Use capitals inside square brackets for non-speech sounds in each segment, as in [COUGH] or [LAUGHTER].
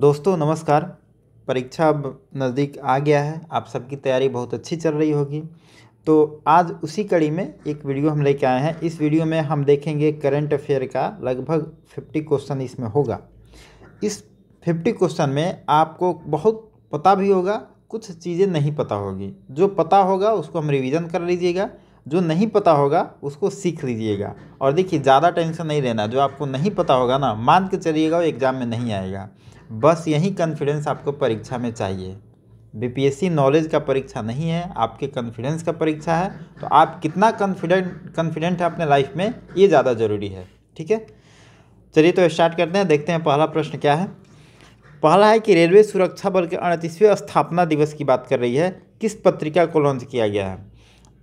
दोस्तों नमस्कार परीक्षा अब नज़दीक आ गया है आप सबकी तैयारी बहुत अच्छी चल रही होगी तो आज उसी कड़ी में एक वीडियो हम लेके आए हैं इस वीडियो में हम देखेंगे करंट अफेयर का लगभग फिफ्टी क्वेश्चन इसमें होगा इस फिफ्टी क्वेश्चन में आपको बहुत पता भी होगा कुछ चीज़ें नहीं पता होगी जो पता होगा उसको हम रिविजन कर लीजिएगा जो नहीं पता होगा उसको सीख लीजिएगा और देखिए ज़्यादा टेंशन नहीं रहना जो आपको नहीं पता होगा ना मान के चलिएगा वो एग्ज़ाम में नहीं आएगा बस यही कॉन्फिडेंस आपको परीक्षा में चाहिए बीपीएससी नॉलेज का परीक्षा नहीं है आपके कॉन्फिडेंस का परीक्षा है तो आप कितना कॉन्फिडेंट कॉन्फिडेंट है अपने लाइफ में ये ज़्यादा ज़रूरी है ठीक है चलिए तो स्टार्ट करते हैं देखते हैं पहला प्रश्न क्या है पहला है कि रेलवे सुरक्षा बल के अड़तीसवें स्थापना दिवस की बात कर रही है किस पत्रिका को लॉन्च किया गया है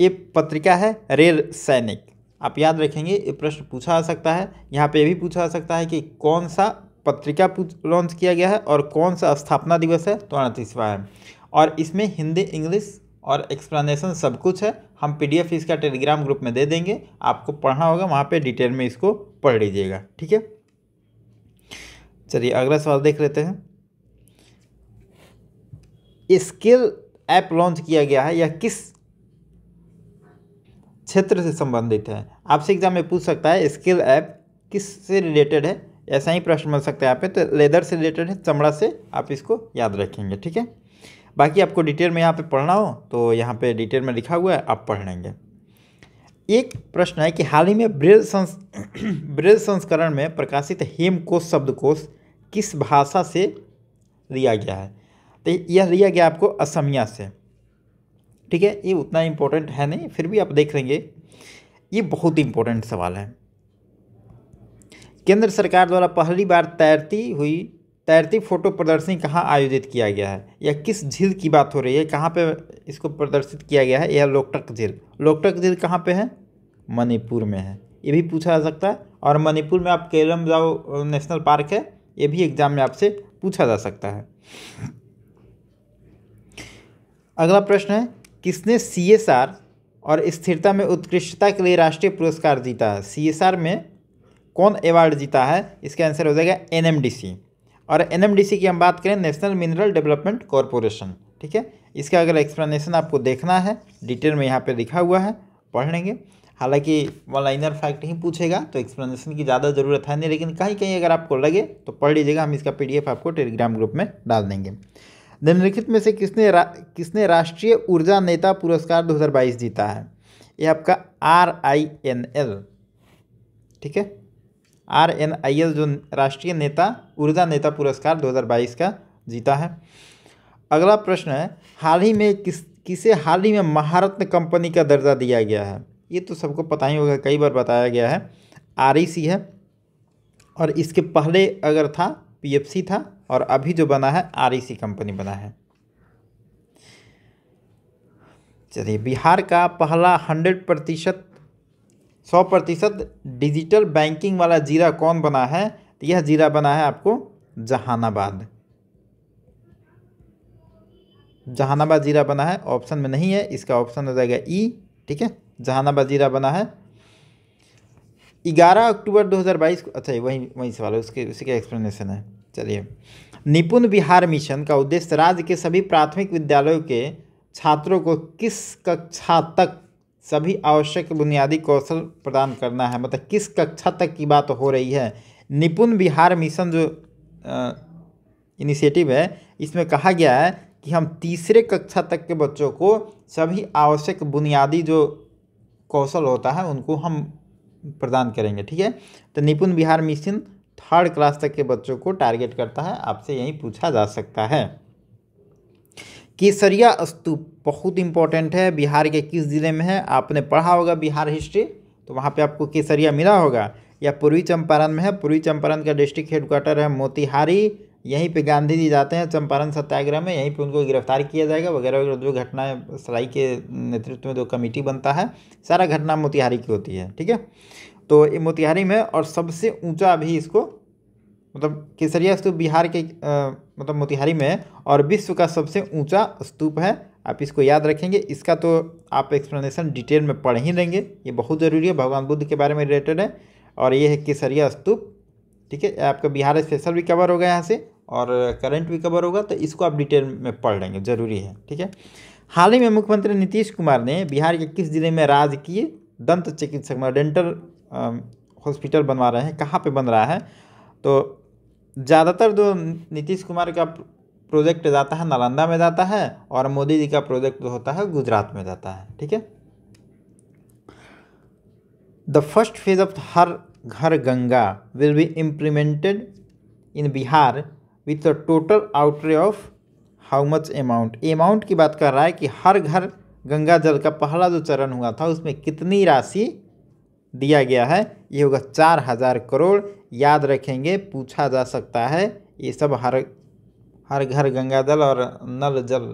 ये पत्रिका है रेल सैनिक आप याद रखेंगे ये प्रश्न पूछा आ सकता है यहाँ पे ये भी पूछा आ सकता है कि कौन सा पत्रिका लॉन्च किया गया है और कौन सा स्थापना दिवस है तो अड़तीसवा है और इसमें हिंदी इंग्लिश और एक्सप्लेनेशन सब कुछ है हम पीडीएफ इसका टेलीग्राम ग्रुप में दे देंगे आपको पढ़ना होगा वहाँ पे डिटेल में इसको पढ़ लीजिएगा ठीक है चलिए अगला सवाल देख लेते हैं स्किल ऐप लॉन्च किया गया है या किस क्षेत्र से संबंधित है आपसे एग्जाम में पूछ सकता है स्किल ऐप किस से रिलेटेड है ऐसा ही प्रश्न बन सकता है यहाँ पे तो लेदर से रिलेटेड है चमड़ा से आप इसको याद रखेंगे ठीक है बाकी आपको डिटेल में यहाँ पे पढ़ना हो तो यहाँ पे डिटेल में लिखा हुआ है आप पढ़ लेंगे एक प्रश्न है कि हाल ही में ब्रेल संस [CLEARS THROAT] ब्रेल संस्करण में प्रकाशित हेमकोश शब्दकोश किस भाषा से लिया गया है तो यह लिया गया आपको असमिया से ठीक है ये उतना इम्पोर्टेंट है नहीं फिर भी आप देख लेंगे ये बहुत इम्पोर्टेंट सवाल है केंद्र सरकार द्वारा पहली बार तैरती हुई तैरती फोटो प्रदर्शनी कहाँ आयोजित किया गया है या किस झील की बात हो रही है कहाँ पे इसको प्रदर्शित किया गया है यह लोकटक झील लोकटक झील कहाँ पे है मणिपुर में है ये भी पूछा जा सकता है और मणिपुर में आप केलम जाओ नेशनल पार्क है ये भी एग्जाम में आपसे पूछा जा सकता है अगला प्रश्न है किसने सी और स्थिरता में उत्कृष्टता के लिए राष्ट्रीय पुरस्कार जीता है सी में कौन अवार्ड जीता है इसका आंसर हो जाएगा एन और एन की हम बात करें नेशनल मिनरल डेवलपमेंट कॉरपोरेशन ठीक है इसका अगर एक्सप्लेनेशन आपको देखना है डिटेल में यहाँ पर लिखा हुआ है पढ़ लेंगे हालांकि वन लाइनर फैक्ट ही पूछेगा तो एक्सप्लेनेशन की ज़्यादा ज़रूरत है नहीं लेकिन कहीं कहीं अगर आपको लगे तो पढ़ लीजिएगा हम इसका पीडीएफ आपको टेलीग्राम ग्रुप में डाल देंगे निम्नलिखित में से किसने रा, किसने राष्ट्रीय ऊर्जा नेता पुरस्कार 2022 जीता है ये आपका आर आई एन एल ठीक है आर एन आई एल जो राष्ट्रीय नेता ऊर्जा नेता पुरस्कार 2022 का जीता है अगला प्रश्न है हाल ही में किस किसे हाल ही में महारत्न कंपनी का दर्जा दिया गया है ये तो सबको पता ही होगा कई बार बताया गया है आर है और इसके पहले अगर था पी था और अभी जो बना है आर कंपनी बना है चलिए बिहार का पहला हंड्रेड प्रतिशत सौ प्रतिशत डिजिटल बैंकिंग वाला जीरा कौन बना है तो यह जीरा बना है आपको जहानाबाद जहानाबाद जीरा बना है ऑप्शन में नहीं है इसका ऑप्शन हो जाएगा ई ठीक है जहानाबाद जीरा बना है ग्यारह अक्टूबर 2022 को अच्छा वही वही सवाल है उसके उसी का एक्सप्लेनेशन है चलिए निपुण बिहार मिशन का उद्देश्य राज्य के सभी प्राथमिक विद्यालयों के छात्रों को किस कक्षा तक सभी आवश्यक बुनियादी कौशल प्रदान करना है मतलब किस कक्षा तक की बात हो रही है निपुण बिहार मिशन जो इनिशिएटिव है इसमें कहा गया है कि हम तीसरे कक्षा तक के बच्चों को सभी आवश्यक बुनियादी जो कौशल होता है उनको हम प्रदान करेंगे ठीक है तो निपुण बिहार मिशन थर्ड क्लास तक के बच्चों को टारगेट करता है आपसे यही पूछा जा सकता है केसरिया स्तूप बहुत इंपॉर्टेंट है बिहार के किस ज़िले में है आपने पढ़ा होगा बिहार हिस्ट्री तो वहाँ पे आपको केसरिया मिला होगा या पूर्वी चंपारण में है पूर्वी चंपारण का डिस्ट्रिक्ट हेडक्वार्टर है मोतिहारी यहीं पे गांधी जी जाते हैं चंपारण सत्याग्रह में यहीं पे उनको गिरफ्तार किया जाएगा वगैरह वगैरह जो घटनाएँ सराई के नेतृत्व में जो कमेटी बनता है सारा घटना मोतिहारी की होती है ठीक है तो ये मोतिहारी में और सबसे ऊंचा अभी इसको मतलब केसरिया स्तूप बिहार के आ, मतलब मोतिहारी में और विश्व का सबसे ऊंचा स्तूप है आप इसको याद रखेंगे इसका तो आप एक्सप्लेनेशन डिटेल में पढ़ ही लेंगे ये बहुत ज़रूरी है भगवान बुद्ध के बारे में रिलेटेड है और ये है केसरिया स्तूप ठीक है आपका बिहार स्पेशल भी कवर होगा यहाँ से और करंट भी कवर होगा तो इसको आप डिटेल में पढ़ लेंगे ज़रूरी है ठीक है हाल ही में मुख्यमंत्री नीतीश कुमार ने बिहार के किस जिले में राज किए दंत चिकित्सक मतलब डेंटल हॉस्पिटल बनवा रहे हैं कहाँ पे बन रहा है तो ज़्यादातर जो नीतीश कुमार का प्रोजेक्ट जाता है नालंदा में जाता है और मोदी जी का प्रोजेक्ट जो होता है गुजरात में जाता है ठीक है the first phase of Har Ghar Ganga will be implemented in Bihar with the total outlay of how much amount amount की बात कर रहा है कि हर घर गंगा जल का पहला जो चरण हुआ था उसमें कितनी राशि दिया गया है ये होगा चार हज़ार करोड़ याद रखेंगे पूछा जा सकता है ये सब हर हर घर गंगा जल और नल जल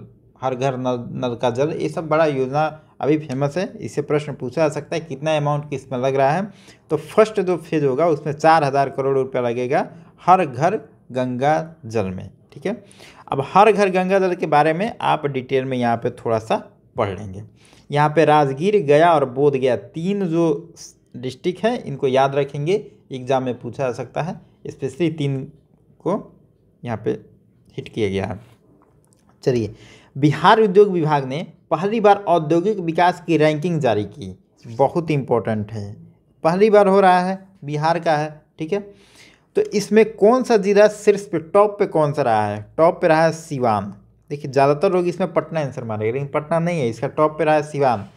हर घर नल नल का जल ये सब बड़ा योजना अभी फेमस है इससे प्रश्न पूछा जा सकता है कितना अमाउंट किस में लग रहा है तो फर्स्ट जो फेज होगा उसमें चार हज़ार करोड़ रुपया लगेगा हर घर गंगा जल में ठीक है अब हर घर गंगा जल के बारे में आप डिटेल में यहाँ पे थोड़ा सा पढ़ लेंगे यहाँ पे राजगीर गया और बोध गया तीन जो डिस्ट्रिक्ट है इनको याद रखेंगे एग्ज़ाम में पूछा जा सकता है स्पेशली तीन को यहाँ पे हिट किया गया है चलिए बिहार उद्योग विभाग ने पहली बार औद्योगिक विकास की रैंकिंग जारी की बहुत इम्पोर्टेंट है पहली बार हो रहा है बिहार का है ठीक है तो इसमें कौन सा जिला सिर्फ पे टॉप पे कौन सा रहा है टॉप पे रहा है सिवान देखिए ज़्यादातर लोग इसमें पटना आंसर मारेंगे लेकिन पटना नहीं है इसका टॉप पे रहा है सिवान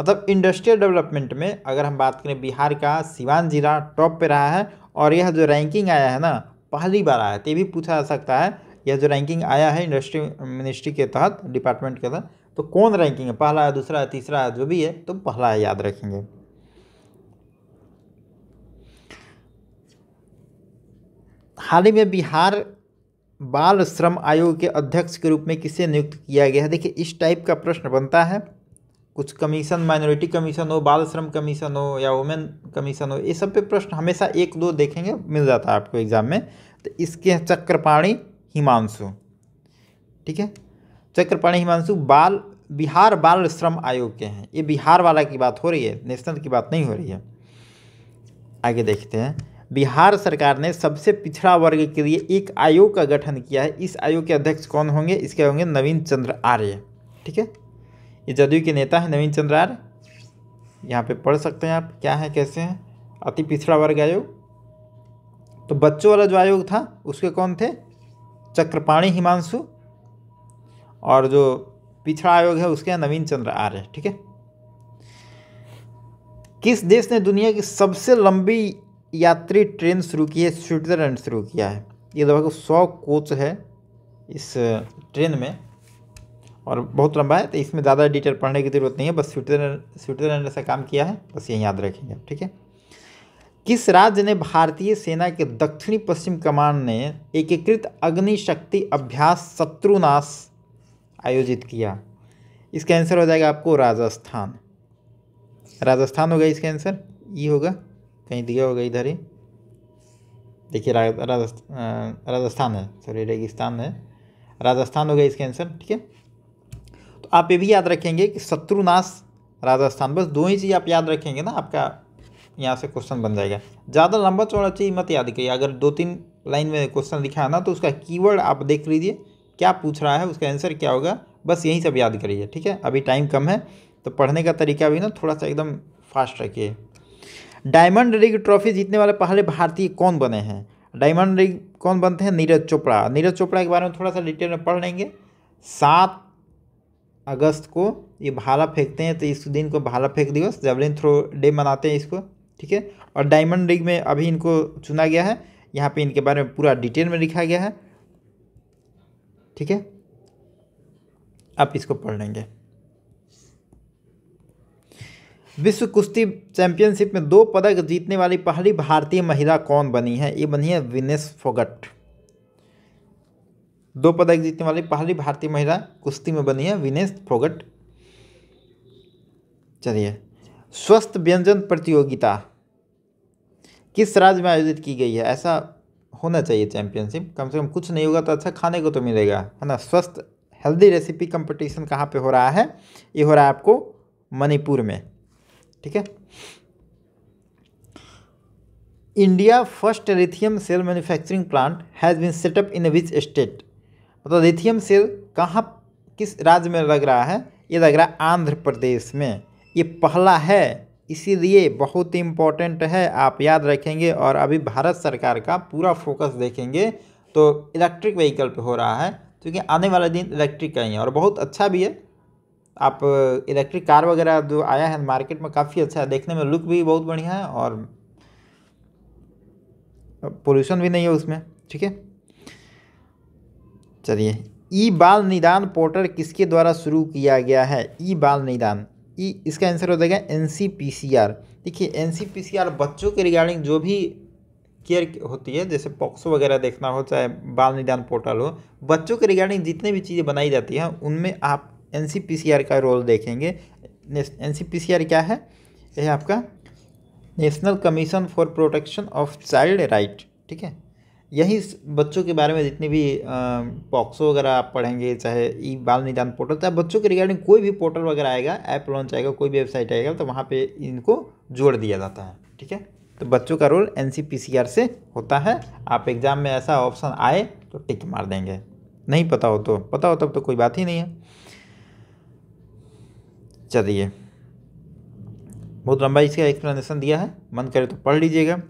मतलब इंडस्ट्रियल डेवलपमेंट में अगर हम बात करें बिहार का सिवान जिला टॉप पे रहा है और यह जो रैंकिंग आया है ना पहली बार आया है तो ये भी पूछा जा सकता है यह जो रैंकिंग आया है इंडस्ट्री मिनिस्ट्री के तहत डिपार्टमेंट के तहत तो कौन रैंकिंग है पहला है दूसरा है तीसरा है जो भी है तो पहला है याद रखेंगे हाल ही में बिहार बाल श्रम आयोग के अध्यक्ष के रूप में किसे नियुक्त किया गया है देखिए इस टाइप का प्रश्न बनता है कुछ कमीशन माइनॉरिटी कमीशन हो बाल श्रम कमीशन हो या वुमेन कमीशन हो ये सब पे प्रश्न हमेशा एक दो देखेंगे मिल जाता है आपको एग्ज़ाम में तो इसके हैं चक्रपाणी हिमांशु ठीक है चक्रपाणी हिमांशु बाल बिहार बाल श्रम आयोग के हैं ये बिहार वाला की बात हो रही है नेशनल की बात नहीं हो रही है आगे देखते हैं बिहार सरकार ने सबसे पिछड़ा वर्ग के लिए एक आयोग का गठन किया है इस आयोग के अध्यक्ष कौन होंगे इसके होंगे नवीन चंद्र आर्य ठीक है ये जदयू के नेता हैं नवीन चंद्र आर यहाँ पे पढ़ सकते हैं आप क्या है कैसे हैं अति पिछड़ा वर्ग आयोग तो बच्चों वाला जो आयोग था उसके कौन थे चक्रपाणी हिमांशु और जो पिछड़ा आयोग है उसके यहाँ नवीन चंद्र आर्य ठीक है किस देश ने दुनिया की सबसे लंबी यात्री ट्रेन शुरू की है स्विट्ज़रलैंड शुरू किया है ये लगभग सौ कोच है इस ट्रेन में और बहुत लंबा है तो इसमें ज़्यादा डिटेल पढ़ने की ज़रूरत नहीं है बस स्विट्जरलैंड स्विट्जरलैंड से काम किया है बस ये याद रखेंगे आप ठीक है किस राज्य ने भारतीय सेना के दक्षिणी पश्चिम कमान ने एकीकृत अग्निशक्ति अभ्यास शत्रुनाश आयोजित किया इसका आंसर हो जाएगा आपको राजस्थान राजस्थान होगा इसका आंसर ये होगा कहीं दिया होगा इधर ही देखिए राजस्थान है सॉरी रेगिस्तान है राजस्थान होगा इसका आंसर ठीक है आप ये भी याद रखेंगे कि शत्रुनाश राजस्थान बस दो ही चीज़ आप याद रखेंगे ना आपका यहाँ से क्वेश्चन बन जाएगा ज़्यादा लंबा चौड़ा चीज़ मत याद करिए अगर दो तीन लाइन में क्वेश्चन लिखा है ना तो उसका कीवर्ड आप देख लीजिए क्या पूछ रहा है उसका आंसर क्या होगा बस यही सब याद करिए ठीक है अभी टाइम कम है तो पढ़ने का तरीका भी ना थोड़ा सा एकदम फास्ट रखिए डायमंड रिग ट्रॉफी जीतने वाले पहले भारतीय कौन बने हैं डायमंड रिग कौन बनते हैं नीरज चोपड़ा नीरज चोपड़ा के बारे में थोड़ा सा डिटेल में पढ़ लेंगे सात अगस्त को ये भाला फेंकते हैं तो इस दिन को भाला फेंक दिवस जेवलिन थ्रो डे मनाते हैं इसको ठीक है और डायमंड लीग में अभी इनको चुना गया है यहाँ पे इनके बारे में पूरा डिटेल में लिखा गया है ठीक है आप इसको पढ़ लेंगे विश्व कुश्ती चैंपियनशिप में दो पदक जीतने वाली पहली भारतीय महिला कौन बनी है ये बनी है विनेश फोगट दो पदक जीतने वाली पहली भारतीय महिला कुश्ती में बनी है विनेश फोगट चलिए स्वस्थ व्यंजन प्रतियोगिता किस राज्य में आयोजित की गई है ऐसा होना चाहिए चैंपियनशिप कम से कम कुछ नहीं होगा तो अच्छा खाने को तो मिलेगा है ना स्वस्थ हेल्दी रेसिपी कंपटीशन कहाँ पे हो रहा है ये हो रहा है आपको मणिपुर में ठीक है India first lithium cell manufacturing plant has been set up in which state मतलब लिथियम सेल कहाँ किस राज्य में लग रहा है ये लग रहा है आंध्र प्रदेश में ये पहला है इसीलिए बहुत इम्पोर्टेंट है आप याद रखेंगे और अभी भारत सरकार का पूरा फोकस देखेंगे तो इलेक्ट्रिक व्हीकल पे हो रहा है क्योंकि आने वाला दिन इलेक्ट्रिक का ही है और बहुत अच्छा भी है आप इलेक्ट्रिक कार वगैरह जो आया है मार्केट में काफ़ी अच्छा है देखने में लुक भी बहुत बढ़िया है और पोल्यूशन भी नहीं है उसमें ठीक है चलिए ई बाल निदान पोर्टल किसके द्वारा शुरू किया गया है ई बाल निदान ई इसका आंसर हो जाएगा एन देखिए एन बच्चों के रिगार्डिंग जो भी केयर होती है जैसे पॉक्सो वगैरह देखना हो चाहे बाल निदान पोर्टल हो बच्चों के रिगार्डिंग जितने भी चीज़ें बनाई जाती हैं उनमें आप एन का रोल देखेंगे एन क्या है यह आपका national commission for protection of child right ठीक है यही बच्चों के बारे में जितने भी पॉक्सो वगैरह आप पढ़ेंगे चाहे ई बाल निदान तो पोर्टल चाहे बच्चों के रिगार्डिंग कोई भी पोर्टल वगैरह आएगा ऐप लॉन्च आएगा कोई भी वेबसाइट आएगा तो वहाँ पे इनको जोड़ दिया जाता है ठीक है तो बच्चों का रोल एन से होता है आप एग्ज़ाम में ऐसा ऑप्शन आए तो टिक मार देंगे नहीं पता हो तो पता हो तब तो कोई बात ही नहीं है चलिए बहुत लंबा इसका एक्सप्लेनेशन दिया है मन करे तो पढ़ लीजिएगा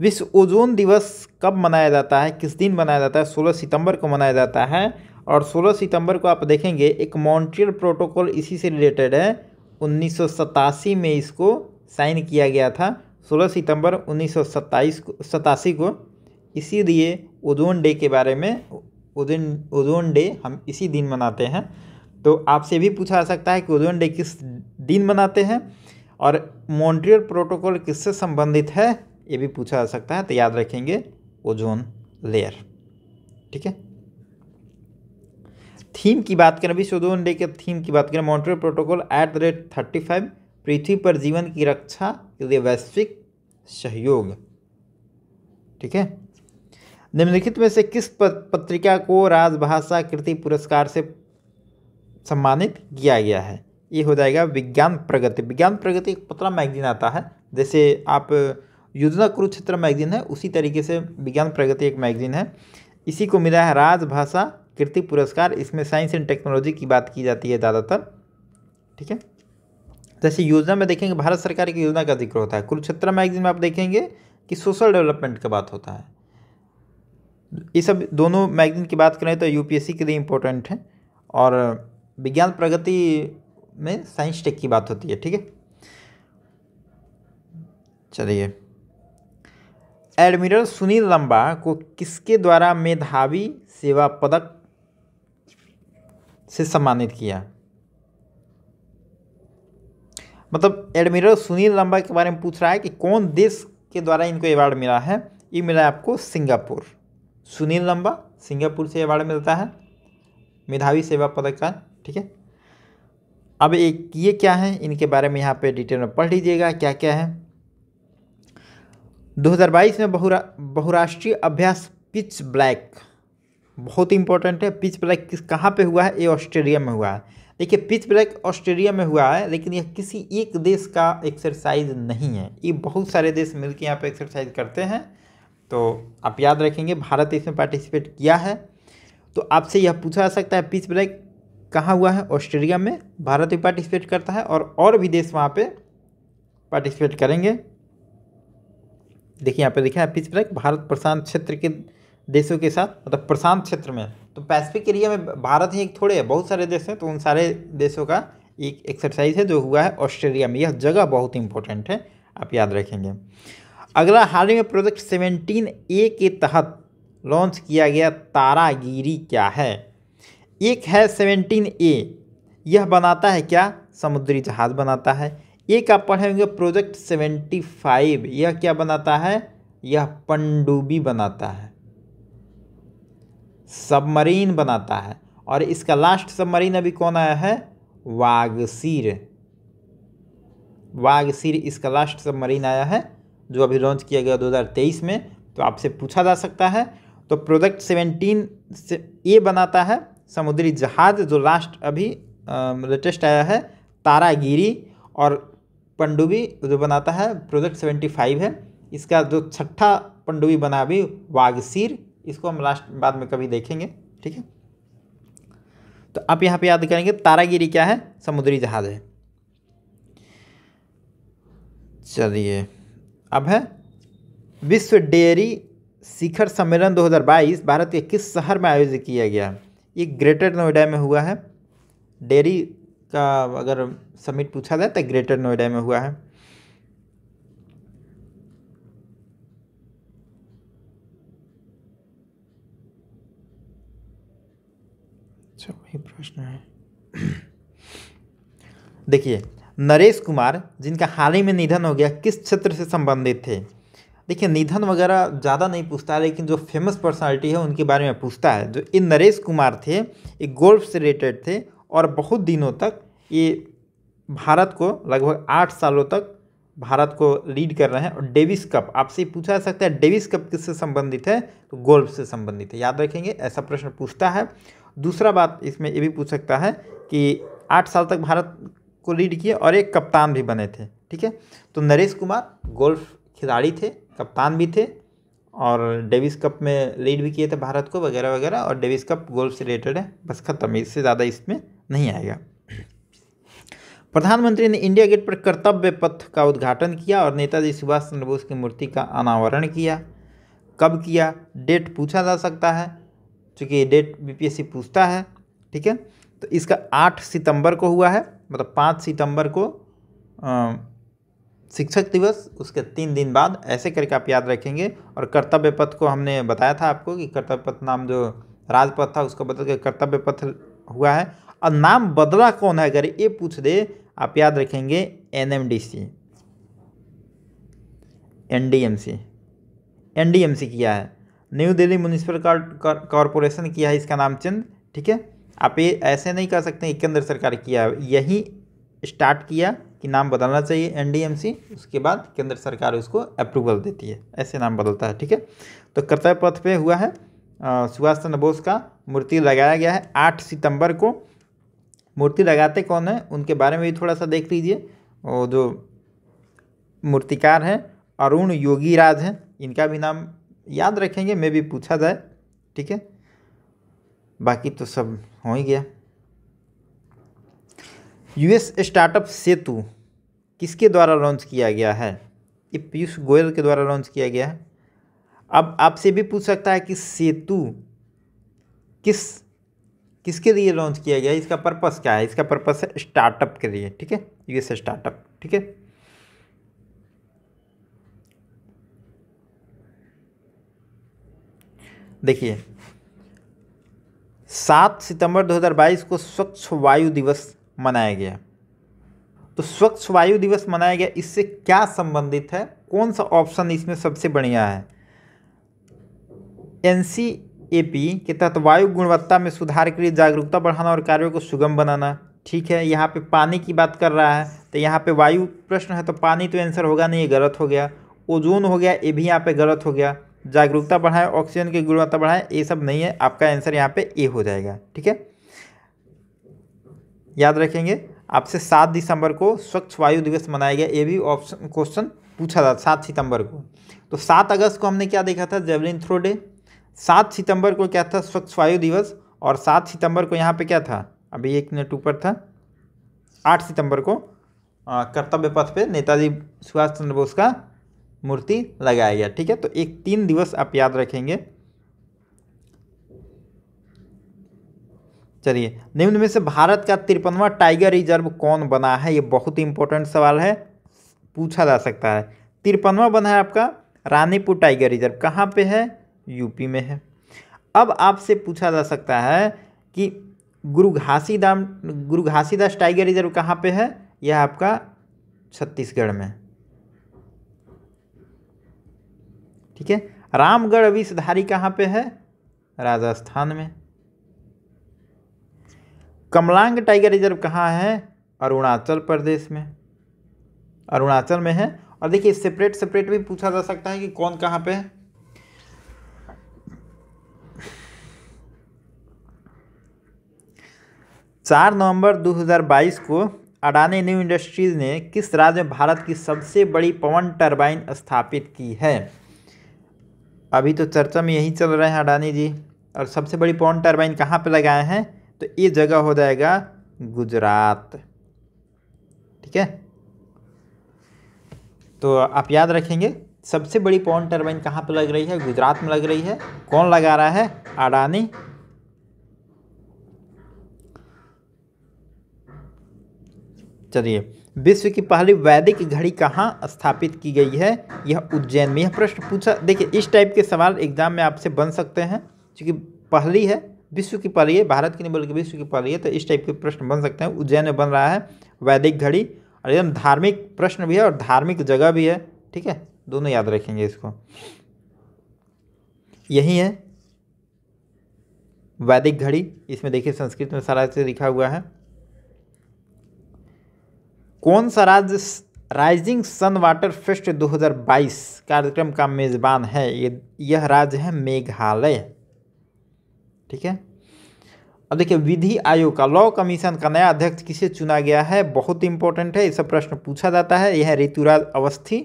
विश्व ओजोन दिवस कब मनाया जाता है किस दिन मनाया जाता है सोलह सितंबर को मनाया जाता है और 16 सितंबर को आप देखेंगे एक मॉन्ट्रियल प्रोटोकॉल इसी से रिलेटेड है उन्नीस में इसको साइन किया गया था 16 सितंबर उन्नीस को सतासी को इसीलिए ओजोन डे के बारे में ओजोन ओजोन डे हम इसी दिन मनाते हैं तो आपसे भी पूछा जा सकता है कि ओजोन डे किस दिन मनाते हैं और मॉन्ट्रियल प्रोटोकॉल किससे संबंधित है ये भी पूछा जा सकता है तो याद रखेंगे ओजोन लेयर ठीक है थीम की बात करें अभी ओजोन लेयर के थीम की बात करें Montreal protocol at the rate thirty five पृथ्वी पर जीवन की रक्षा के लिए वैश्विक सहयोग ठीक है निम्नलिखित में से किस पत्रिका को राजभाषा कृति पुरस्कार से सम्मानित किया गया है ये हो जाएगा विज्ञान प्रगति विज्ञान प्रगति एक पतला मैगजीन आता है जैसे आप योजना कुरुक्षेत्र मैगजीन है उसी तरीके से विज्ञान प्रगति एक मैगजीन है इसी को मिला है राजभाषा कृति पुरस्कार इसमें साइंस एंड टेक्नोलॉजी की बात की जाती है ज़्यादातर ठीक है जैसे योजना में देखेंगे भारत सरकार की योजना का जिक्र होता है कुरुक्षेत्र मैगजीन में आप देखेंगे कि सोशल डेवलपमेंट का बात होता है ये सब दोनों मैगजीन की बात करें तो यूपीएससी के लिए इम्पोर्टेंट है और विज्ञान प्रगति में साइंस टेक की बात होती है ठीक है चलिए एडमिरल सुनील लंबा को किसके द्वारा मेधावी सेवा पदक से सम्मानित किया मतलब एडमिरल सुनील लंबा के बारे में पूछ रहा है कि कौन देश के द्वारा इनको अवार्ड मिला है ये मिला है आपको सिंगापुर सुनील लंबा सिंगापुर से अवार्ड मिलता है मेधावी सेवा पदक का ठीक है अब एक ये क्या है इनके बारे में यहाँ पे डिटेल में पढ़ लीजिएगा क्या क्या है 2022 में बहुरा बहुराष्ट्रीय अभ्यास पिच ब्लैक बहुत इंपॉर्टेंट है पिच ब्लैक किस कहाँ पे हुआ है ये ऑस्ट्रेलिया में हुआ है देखिए पिच ब्लैक ऑस्ट्रेलिया में हुआ है लेकिन यह किसी एक देश का एक्सरसाइज नहीं है ये बहुत सारे देश मिलकर यहाँ पर एक्सरसाइज करते हैं तो आप याद रखेंगे भारत इसमें पार्टिसिपेट किया है तो आपसे यह पूछा जा सकता है पिच ब्लैक कहाँ हुआ है ऑस्ट्रेलिया में भारत भी पार्टिसिपेट करता है और और भी देश वहाँ पे पार्टिसिपेट करेंगे देखिए यहाँ पे लिखा है ब्रेक भारत प्रशांत क्षेत्र के देशों के साथ मतलब प्रशांत क्षेत्र में तो पैसिफिक एरिया में भारत ही एक थोड़े है बहुत सारे देश हैं तो उन सारे देशों का एक एक्सरसाइज है जो हुआ है ऑस्ट्रेलिया में यह जगह बहुत इंपॉर्टेंट है आप याद रखेंगे अगला हाल ही में प्रोजेक्ट सेवेंटीन ए के तहत लॉन्च किया गया तारागिरी क्या है एक है सेवेंटीन ए यह बनाता है क्या समुद्री जहाज बनाता है एक आप पढ़ेंगे प्रोजेक्ट सेवेंटी फाइव यह क्या बनाता है यह पनडुब्बी बनाता है सबमरीन बनाता है और इसका लास्ट सबमरीन अभी कौन आया है वागसीर वागसीर इसका लास्ट सबमरीन आया है जो अभी लॉन्च किया गया 2023 में तो आपसे पूछा जा सकता है तो प्रोजेक्ट सेवेंटीन से ए बनाता है समुद्री जहाज जो लास्ट अभी लेटेस्ट आया है तारागिरी और पंडुबी जो बनाता है प्रोजेक्ट सेवेंटी फाइव है इसका जो छठा पंडुबी बना अभी वागसीर इसको हम लास्ट बाद में कभी देखेंगे ठीक है तो आप यहाँ पे याद करेंगे तारागिरी क्या है समुद्री जहाज है चलिए अब है विश्व डेयरी शिखर सम्मेलन 2022 भारत के किस शहर में आयोजित किया गया है ये ग्रेटर नोएडा में हुआ है डेरी का अगर समिट पूछा जाए तो ग्रेटर नोएडा में हुआ है अच्छा, प्रश्न है देखिए नरेश कुमार जिनका हाल ही में निधन हो गया किस क्षेत्र से संबंधित थे देखिए निधन वगैरह ज़्यादा नहीं पूछता लेकिन जो फेमस पर्सनालिटी है उनके बारे में पूछता है जो ये नरेश कुमार थे ये गोल्फ से रिलेटेड थे और बहुत दिनों तक ये भारत को लगभग आठ सालों तक भारत को लीड कर रहे हैं और डेविस कप आपसे पूछा जा सकता है डेविस कप किससे संबंधित है तो गोल्फ से संबंधित है याद रखेंगे ऐसा प्रश्न पूछता है दूसरा बात इसमें ये भी पूछ सकता है कि आठ साल तक भारत को लीड किए और एक कप्तान भी बने थे ठीक है तो नरेश कुमार गोल्फ खिलाड़ी थे कप्तान भी थे और डेविस कप में लीड भी किए थे भारत को वगैरह वगैरह और डेविस कप गोल्फ से रिलेटेड है बस खत्म इससे ज़्यादा इसमें नहीं आएगा प्रधानमंत्री ने इंडिया गेट पर कर्तव्य पथ का उद्घाटन किया और नेताजी सुभाष चंद्र बोस की मूर्ति का अनावरण किया कब किया डेट पूछा जा सकता है चूँकि डेट बीपीएससी पूछता है ठीक है तो इसका आठ सितंबर को हुआ है मतलब पाँच सितंबर को शिक्षक दिवस उसके तीन दिन बाद ऐसे करके आप याद रखेंगे और कर्तव्य पथ को हमने बताया था आपको कि कर्तव्य पथ नाम जो राजपथ था उसको बदल के कर्तव्य पथ हुआ है और नाम बदला कौन है अगर ये पूछ दे आप याद रखेंगे N M D C N D M C N D M C किया है न्यू दिल्ली म्यूनिसिपल कॉरपोरेशन किया है इसका नाम चंद ठीक है आप ये ऐसे नहीं कह सकते केंद्र सरकार किया है यही स्टार्ट किया कि नाम बदलना चाहिए एनडीएमसी उसके बाद केंद्र सरकार उसको अप्रूवल देती है ऐसे नाम बदलता है ठीक है तो कर्तव्य पथ पे हुआ है सुभाष चंद्र बोस का मूर्ति लगाया गया है आठ सितंबर को मूर्ति लगाते कौन है उनके बारे में भी थोड़ा सा देख लीजिए और जो मूर्तिकार हैं अरुण योगी राज हैं इनका भी नाम याद रखेंगे मैं भी पूछा जाए ठीक है बाकी तो सब हो ही गया यूएस स्टार्टअप सेतु किसके द्वारा लॉन्च किया गया है ये पीयूष गोयल के द्वारा लॉन्च किया गया है अब आपसे भी पूछ सकता है कि सेतु किस किसके लिए लॉन्च किया गया इसका पर्पस क्या है इसका पर्पस है स्टार्टअप के लिए ठीक है यूएस स्टार्टअप ठीक है देखिए सात सितंबर 2022 को स्वच्छ वायु दिवस मनाया गया तो स्वच्छ वायु दिवस मनाया गया इससे क्या संबंधित है कौन सा ऑप्शन इसमें सबसे बढ़िया है एन के तहत वायु गुणवत्ता में सुधार के लिए जागरूकता बढ़ाना और कार्यों को सुगम बनाना ठीक है यहाँ पे पानी की बात कर रहा है तो यहाँ पे वायु प्रश्न है तो पानी तो आंसर होगा नहीं ये गलत हो गया ओजोन हो गया ये भी यहाँ पे गलत हो गया जागरूकता बढ़ाएं ऑक्सीजन की गुणवत्ता बढ़ाएं ये सब नहीं है आपका आंसर यहाँ पे ए हो जाएगा ठीक है याद रखेंगे आपसे सात दिसंबर को स्वच्छ वायु दिवस मनाया गया ये भी ऑप्शन क्वेश्चन पूछा था सात सितंबर को तो सात अगस्त को हमने क्या देखा था जेवलिन थ्रो डे सात सितंबर को क्या था स्वच्छ वायु दिवस और सात सितंबर को यहाँ पे क्या था अभी एक मिनट ऊपर था आठ सितंबर को कर्तव्य पथ पे नेताजी सुभाष चंद्र बोस का मूर्ति लगाया गया ठीक है तो एक तीन दिवस आप याद रखेंगे चलिए निम्न में से भारत का तिरपनवा टाइगर रिजर्व कौन बना है ये बहुत ही इंपॉर्टेंट सवाल है पूछा जा सकता है तिरपनवा बना है आपका रानीपुर टाइगर रिजर्व कहाँ पे है यूपी में है अब आपसे पूछा जा सकता है कि गुरु घासीदाम गुरु घासीदास टाइगर रिजर्व कहाँ पे है यह आपका छत्तीसगढ़ में ठीक है रामगढ़ अविषधारी कहाँ पे है राजस्थान में कमलांग टाइगर रिजर्व कहाँ है अरुणाचल प्रदेश में अरुणाचल में है और देखिए सेपरेट सेपरेट भी पूछा जा सकता है कि कौन कहाँ पे है चार नवंबर 2022 को अडानी न्यू इंडस्ट्रीज ने किस राज्य में भारत की सबसे बड़ी पवन टरबाइन स्थापित की है अभी तो चर्चा में यही चल रहे हैं अडानी जी और सबसे बड़ी पवन टरबाइन कहाँ पे लगाए हैं तो ये जगह हो जाएगा गुजरात ठीक है तो आप याद रखेंगे सबसे बड़ी पवन टर्बाइन कहाँ पर लग रही है गुजरात में लग रही है कौन लगा रहा है अडानी चलिए विश्व की पहली वैदिक घड़ी कहाँ स्थापित की गई है यह उज्जैन में यह प्रश्न पूछा देखिए इस टाइप के सवाल एग्जाम में आपसे बन सकते हैं क्योंकि पहली है विश्व की पढ़ रही है भारत की नहीं बल्कि विश्व की पढ़ रही तो इस टाइप के प्रश्न बन सकते हैं उज्जैन में बन रहा है वैदिक घड़ी और एकदम धार्मिक प्रश्न भी है और धार्मिक जगह भी है ठीक है दोनों याद रखेंगे इसको यही है वैदिक घड़ी इसमें देखिए संस्कृत में सारा से लिखा हुआ है कौन सा राज्य राइजिंग सन वाटर फेस्ट 2022 कार्यक्रम का मेज़बान है यह राज्य है मेघालय ठीक है अब देखिए विधि आयोग का लॉ कमीशन का नया अध्यक्ष किसे चुना गया है बहुत इंपॉर्टेंट है इससे प्रश्न पूछा जाता है यह ऋतुराज अवस्थी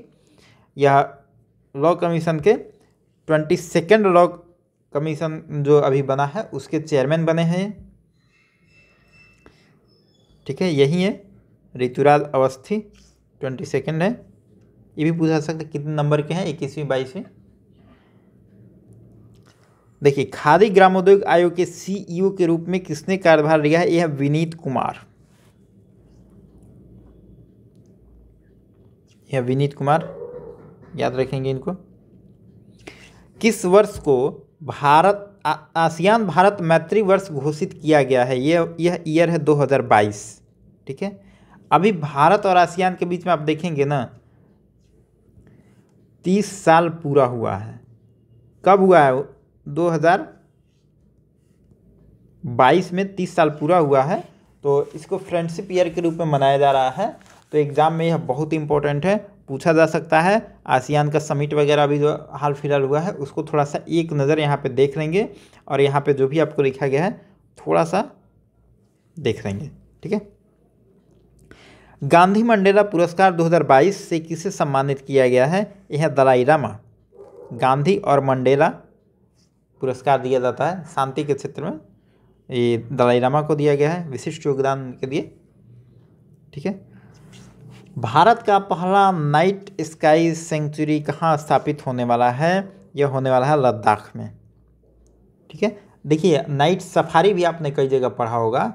यह लॉ कमीशन के ट्वेंटी सेकेंड लॉ कमीशन जो अभी बना है उसके चेयरमैन बने हैं ठीक है यही है ऋतुराज अवस्थी ट्वेंटी सेकेंड है ये भी पूछा सकता है कितने नंबर के हैं इक्कीसवीं बाईसवीं देखिए खादी ग्रामोद्योग आयोग के सीईओ e के रूप में किसने कार्यभार लिया है यह विनीत कुमार यह विनीत कुमार याद रखेंगे इनको किस वर्ष को भारत आ, आसियान भारत मैत्री वर्ष घोषित किया गया है यह यह ईयर है 2022 ठीक है अभी भारत और आसियान के बीच में आप देखेंगे ना तीस साल पूरा हुआ है कब हुआ है 2022 में 30 साल पूरा हुआ है तो इसको फ्रेंडशिप ईयर के रूप में मनाया जा रहा है तो एग्ज़ाम में यह बहुत इंपॉर्टेंट है पूछा जा सकता है आसियान का समिट वगैरह भी जो हाल फिलहाल हुआ है उसको थोड़ा सा एक नज़र यहाँ पे देख लेंगे और यहाँ पे जो भी आपको लिखा गया है थोड़ा सा देख लेंगे ठीक है गांधी मंडेला पुरस्कार 2022 से किसे सम्मानित किया गया है यह दलाई रामा गांधी और मंडेला पुरस्कार दिया जाता है शांति के क्षेत्र में ये दलाई लामा को दिया गया है विशिष्ट योगदान के लिए ठीक है भारत का पहला नाइट स्काई सेंचुरी कहाँ स्थापित होने वाला है यह होने वाला है लद्दाख में ठीक है देखिए नाइट सफारी भी आपने कई जगह पढ़ा होगा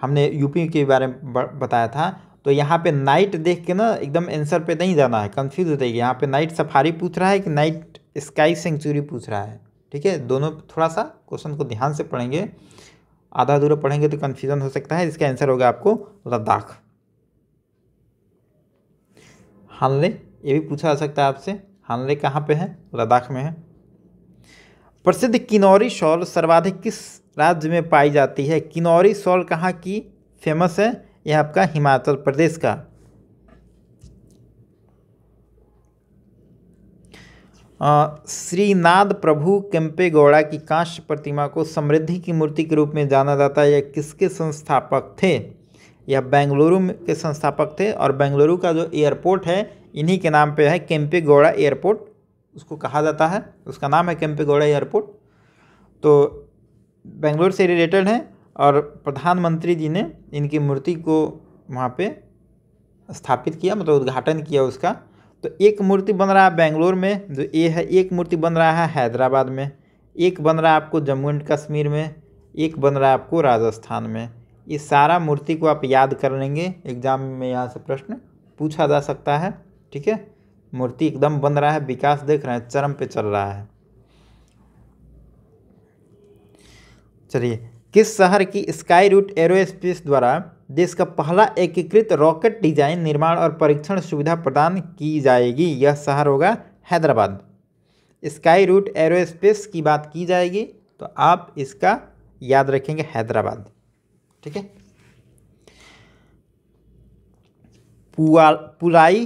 हमने यूपी के बारे में बताया था तो यहाँ पे नाइट देख के ना एकदम आंसर पे नहीं जाना है कंफ्यूज हो जाएगी यहाँ पे नाइट सफारी पूछ रहा है कि नाइट स्काई सेंचुरी पूछ रहा है ठीक है दोनों थोड़ा सा क्वेश्चन को ध्यान से पढ़ेंगे आधा अधूरा पढ़ेंगे तो कन्फ्यूजन हो सकता है इसका आंसर होगा आपको लद्दाख हानले ये भी पूछा जा सकता है आपसे हानले कहाँ पे है लद्दाख में है प्रसिद्ध किनौरी शॉल सर्वाधिक किस राज्य में पाई जाती है किनौरी शॉल कहाँ की फेमस है यह आपका हिमाचल प्रदेश का श्रीनाद प्रभु केम्पे गौड़ा की कांस्य प्रतिमा को समृद्धि की मूर्ति के रूप में जाना जाता है यह किसके संस्थापक थे यह बेंगलुरु के संस्थापक थे और बेंगलुरु का जो एयरपोर्ट है इन्हीं के नाम पे है केम्पे गौड़ा एयरपोर्ट उसको कहा जाता है उसका नाम है केम्पे गौड़ा एयरपोर्ट तो बेंगलुरु से रिलेटेड है और प्रधानमंत्री जी ने इनकी मूर्ति को वहाँ पर स्थापित किया मतलब उद्घाटन किया उसका तो एक मूर्ति बन रहा है बेंगलोर में जो ये है एक मूर्ति बन रहा है हैदराबाद में एक बन रहा है आपको जम्मू एंड कश्मीर में एक बन रहा है आपको राजस्थान में ये सारा मूर्ति को आप याद कर लेंगे एग्जाम में यहाँ से प्रश्न पूछा जा सकता है ठीक है मूर्ति एकदम बन रहा है विकास देख रहे हैं चरम पे चल रहा है चलिए किस शहर की स्काई रूट एरोस्पेस द्वारा देश का पहला एकीकृत रॉकेट डिजाइन निर्माण और परीक्षण सुविधा प्रदान की जाएगी यह शहर होगा हैदराबाद स्काई रूट एरोस्पेस की बात की जाएगी तो आप इसका याद रखेंगे हैदराबाद ठीक है पुलाई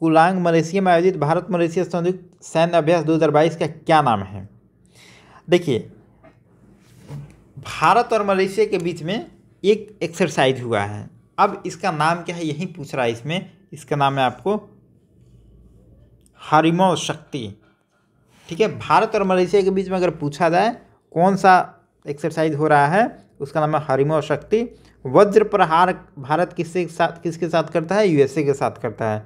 कुलांग मलेशिया में आयोजित भारत मलेशिया संयुक्त सैन्य अभ्यास 2022 का क्या नाम है देखिए भारत और मलेशिया के बीच में एक एक्सरसाइज हुआ है अब इसका नाम क्या है यही पूछ रहा है इसमें इसका नाम है आपको हरिमो शक्ति ठीक है भारत और मलेशिया के बीच में अगर पूछा जाए कौन सा एक्सरसाइज हो रहा है उसका नाम है हरिमो शक्ति वज्र प्रहार भारत किसके साथ किसके साथ करता है यूएसए के साथ करता है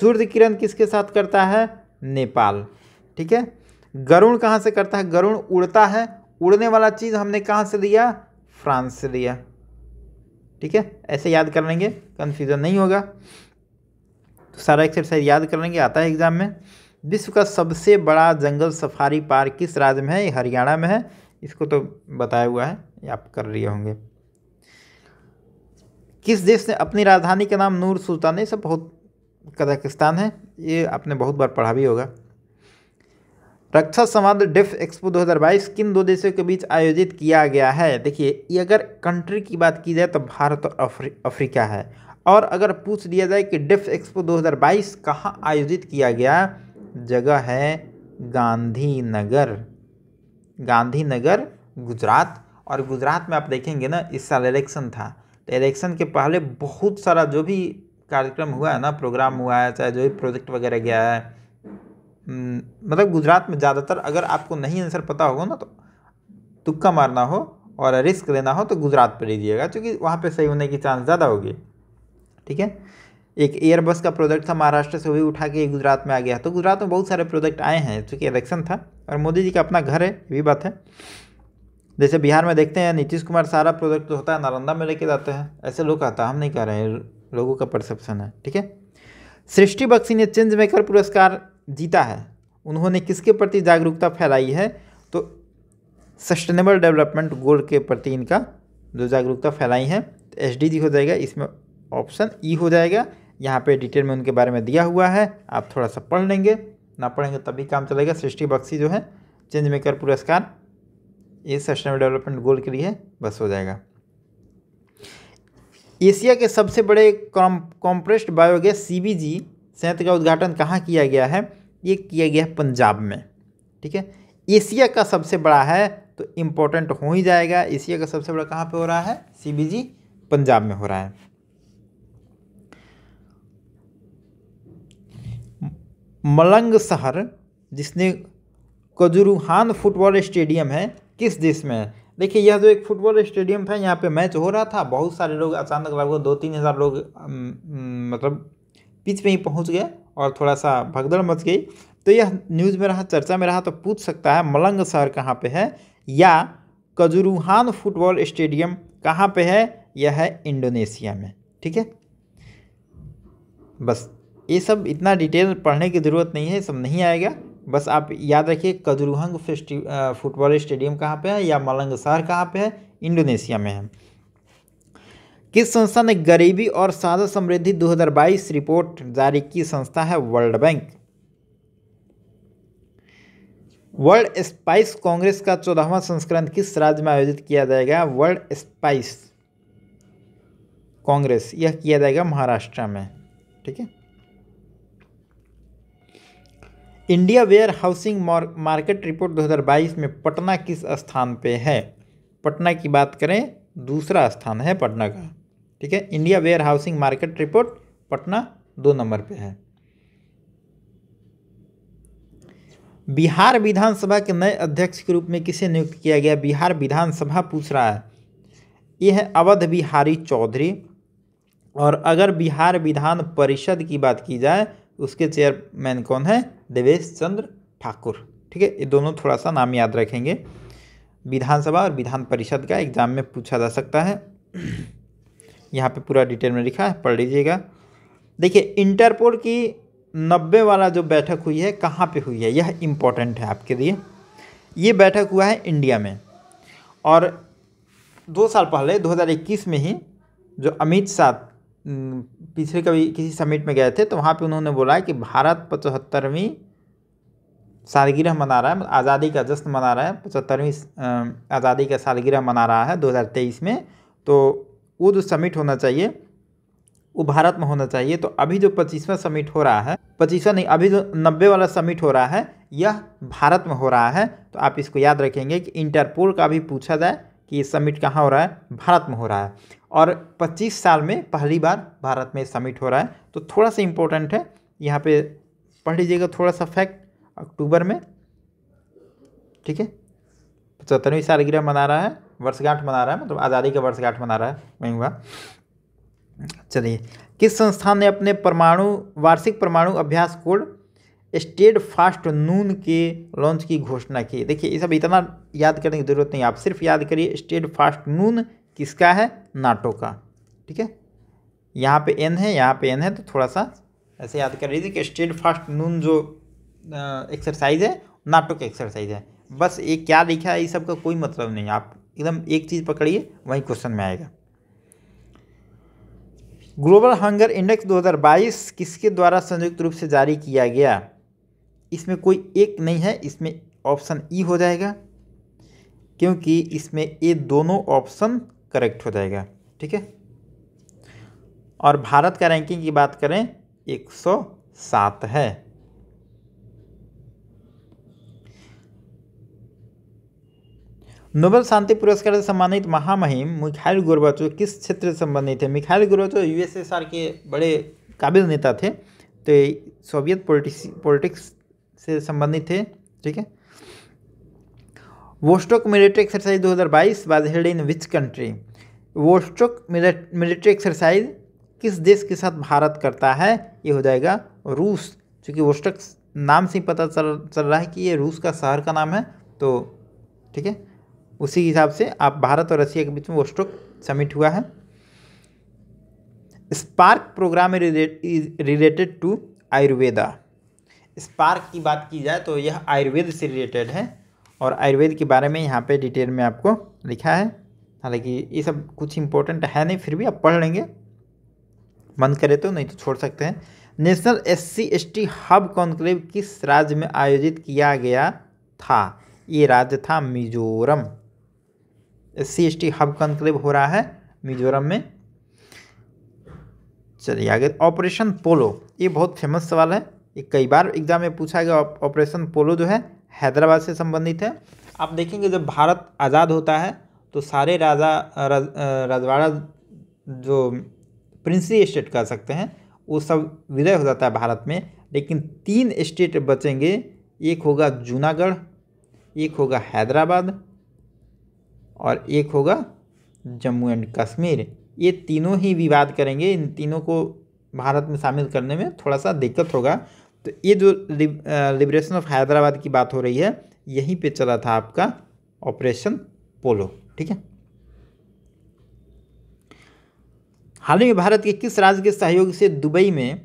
सूर्य किरण किसके साथ करता है नेपाल ठीक है गरुण कहाँ से करता है गरुण उड़ता है उड़ने वाला चीज़ हमने कहाँ से लिया फ्रांस से लिया ठीक है ऐसे याद कर लेंगे कन्फ्यूज़न नहीं होगा तो सारा एक्सरसाइज याद कर लेंगे आता है एग्ज़ाम में विश्व का सबसे बड़ा जंगल सफारी पार्क किस राज्य में है हरियाणा में है इसको तो बताया हुआ है आप कर रहे होंगे किस देश ने अपनी राजधानी का नाम नूर सुल्तान है सब बहुत कजाकिस्तान है ये आपने बहुत बार पढ़ा भी होगा रक्षा संवाद डेफ एक्सपो 2022 किन दो देशों के बीच आयोजित किया गया है देखिए ये अगर कंट्री की बात की जाए तो भारत और अफ्री, अफ्रीका है और अगर पूछ लिया जाए कि डेफ एक्सपो 2022 कहां आयोजित किया गया जगह है गांधीनगर गांधीनगर गुजरात और गुजरात में आप देखेंगे ना इस साल इलेक्शन था तो इलेक्शन के पहले बहुत सारा जो भी कार्यक्रम हुआ है ना प्रोग्राम हुआ है चाहे जो भी प्रोजेक्ट वगैरह गया है हम्म, मतलब गुजरात में ज़्यादातर अगर आपको नहीं आंसर पता होगा ना तो तुक्का मारना हो और रिस्क लेना हो तो गुजरात पर लीजिएगा क्योंकि वहाँ पर सही होने की चांस ज़्यादा होगी ठीक है एक एयरबस का प्रोजेक्ट था महाराष्ट्र से भी उठा के गुजरात में आ गया तो गुजरात में बहुत सारे प्रोजेक्ट आए हैं क्योंकि इलेक्शन था और मोदी जी का अपना घर है ये भी बात है जैसे बिहार में देखते हैं नीतीश कुमार सारा प्रोजेक्ट जो तो होता है नालंदा में लेके जाते हैं ऐसे लोग कहता हम नहीं कह रहे हैं लोगों का परसेप्शन है ठीक है सृष्टि बक्सी ने चेंज मेकर पुरस्कार जीता है उन्होंने किसके प्रति जागरूकता फैलाई है तो सस्टेनेबल डेवलपमेंट गोल के प्रति इनका जो जागरूकता फैलाई है तो एस हो जाएगा इसमें ऑप्शन ई e हो जाएगा यहाँ पे डिटेल में उनके बारे में दिया हुआ है आप थोड़ा सा पढ़ लेंगे ना पढ़ेंगे तभी काम चलेगा सृष्टि बक्सी जो है चेंज मेकर पुरस्कार ये सस्टेनेबल डेवलपमेंट गोल के लिए बस हो जाएगा एशिया के सबसे बड़े कॉम्प्रेस्ड बायोगैस सी बी संयंत्र का उद्घाटन कहाँ किया गया है ये किया गया पंजाब में ठीक है एशिया का सबसे बड़ा है तो इम्पोर्टेंट हो ही जाएगा एशिया का सबसे बड़ा कहाँ पे हो रहा है सीबीजी पंजाब में हो रहा है मलंग शहर जिसने कजुरुहान फुटबॉल स्टेडियम है किस देश में है देखिए यह जो एक फुटबॉल स्टेडियम था यहाँ पे मैच हो रहा था बहुत सारे लोग अचानक लगभग दो तीन हज़ार लोग मतलब पिच में ही पहुँच गए और थोड़ा सा भगदड़ मच गई तो यह न्यूज़ में रहा चर्चा में रहा तो पूछ सकता है मलंग शहर कहाँ पे है या कजुरुहान फुटबॉल स्टेडियम कहाँ पे है यह है इंडोनेशिया में ठीक है बस ये सब इतना डिटेल पढ़ने की ज़रूरत नहीं है सब नहीं आएगा बस आप याद रखिए कजुरुहंग फुटबॉल स्टेडियम कहाँ पे है या मलंग शहर कहाँ पे है इंडोनेशिया में है किस संस्था ने गरीबी और साधन समृद्धि 2022 रिपोर्ट जारी की संस्था है world bank world spice congress का चौदहवा संस्करण किस राज्य में आयोजित किया जाएगा वर्ल्ड स्पाइस कांग्रेस यह किया जाएगा महाराष्ट्र में ठीक है India warehousing market report 2022 में पटना किस स्थान पे है पटना की बात करें दूसरा स्थान है पटना का ठीक है India warehousing market report Patna दो नंबर पे है बिहार विधानसभा के नए अध्यक्ष के रूप में किसे नियुक्त किया गया बिहार विधानसभा पूछ रहा है ये है अवध बिहारी चौधरी और अगर बिहार विधान परिषद की बात की जाए उसके चेयरमैन कौन है देवेश चंद्र ठाकुर ठीक है ये दोनों थोड़ा सा नाम याद रखेंगे विधानसभा और विधान परिषद का एग्जाम में पूछा जा सकता है यहाँ पे पूरा डिटेल में लिखा है पढ़ लीजिएगा देखिए इंटरपोल की नब्बे वाला जो बैठक हुई है कहाँ पे हुई है यह इम्पोर्टेंट है आपके लिए ये बैठक हुआ है इंडिया में और दो साल पहले 2021 में ही जो अमित शाह पिछले कभी किसी समिट में गए थे तो वहाँ पे उन्होंने बोला कि भारत पचहत्तरवीं सालगिरह मना रहा है मतलब आज़ादी का जश्न मना रहा है पचहत्तरवीं आज़ादी का सालगिरह मना रहा है 2023 में तो वो जो समिट होना चाहिए वो भारत में होना चाहिए तो अभी जो पच्चीसवा समिट हो रहा है पच्चीसवा नहीं अभी जो नब्बे वाला समिट हो रहा है यह भारत में हो रहा है तो आप इसको याद रखेंगे कि इंटरपोल का भी पूछा जाए कि ये समिट कहाँ हो रहा है भारत में हो रहा है और 25 साल में पहली बार भारत में समिट हो रहा है तो थोड़ा सा इम्पोर्टेंट है यहाँ पे पढ़ लीजिएगा थोड़ा सा फैक्ट अक्टूबर में ठीक है पचहत्तरवीं सालगिरह मना रहा है वर्षगांठ मना रहा है मतलब आज़ादी का वर्षगांठ मना रहा है वहीं हुआ चलिए किस संस्थान ने अपने परमाणु वार्षिक परमाणु अभ्यास कोड स्टेड फास्ट नून के लॉन्च की घोषणा की देखिए ये सब इतना याद करने की ज़रूरत नहीं आप सिर्फ याद करिए स्टेड फास्ट नून किसका है नाटो का ठीक है यहाँ पे एन है यहाँ पे एन है तो थोड़ा सा ऐसे याद कर लीजिए कि स्टेड फास्ट नून जो एक्सरसाइज है नाटो की एक्सरसाइज है बस ये क्या लिखा है ये सब का कोई मतलब नहीं आप एकदम एक चीज़ पकड़िए वहीं क्वेश्चन में आएगा ग्लोबल हंगर इंडेक्स 2022 किसके द्वारा संयुक्त रूप से जारी किया गया इसमें कोई एक नहीं है इसमें ऑप्शन ई e हो जाएगा क्योंकि इसमें ये दोनों ऑप्शन करेक्ट हो जाएगा ठीक है और भारत का रैंकिंग की बात करें 107 है नोबेल शांति पुरस्कार से सम्मानित महामहिम मिखाइल गोरबाचो किस क्षेत्र से संबंधित है मिखाइल गोरबाचो यूएसएसआर के बड़े काबिल नेता थे तो सोवियत पॉलिटिक्स पॉलिटिक्स से संबंधित थे ठीक है Vostok military exercise 2022 was held in which country Vostok military exercise किस देश के साथ भारत करता है ये हो जाएगा रूस चूँकि वोस्टोक नाम से ही पता चल चल रहा है कि ये रूस का शहर का नाम है तो ठीक है उसी हिसाब से आप भारत और रसिया के बीच में वो स्ट्रोक समिट हुआ है spark programme is related to Ayurveda spark की बात की जाए तो यह आयुर्वेद से रिलेटेड है और आयुर्वेद के बारे में यहाँ पे डिटेल में आपको लिखा है हालांकि ये सब कुछ इंपॉर्टेंट है नहीं फिर भी आप पढ़ लेंगे मन करे तो नहीं तो छोड़ सकते हैं national S C S T hub conclave किस राज्य में आयोजित किया गया था ये राज्य था Mizoram C S T hub conclave हो रहा है मिजोरम में चलिए आगे ऑपरेशन पोलो ये बहुत फेमस सवाल है ये कई बार एग्जाम में पूछा गया ऑपरेशन पोलो जो है हैदराबाद से संबंधित है आप देखेंगे जब भारत आज़ाद होता है तो सारे राजा राज, राजवाड़ा जो प्रिंसली स्टेट कह सकते हैं वो सब विलय हो जाता है भारत में लेकिन तीन स्टेट बचेंगे एक होगा जूनागढ़ एक होगा हैदराबाद और एक होगा जम्मू एंड कश्मीर ये तीनों ही विवाद करेंगे इन तीनों को भारत में शामिल करने में थोड़ा सा दिक्कत होगा तो ये जो लिबरेशन ऑफ हैदराबाद की बात हो रही है यहीं पे चला था आपका ऑपरेशन पोलो ठीक है हाल ही में भारत के किस राज्य के सहयोग से दुबई में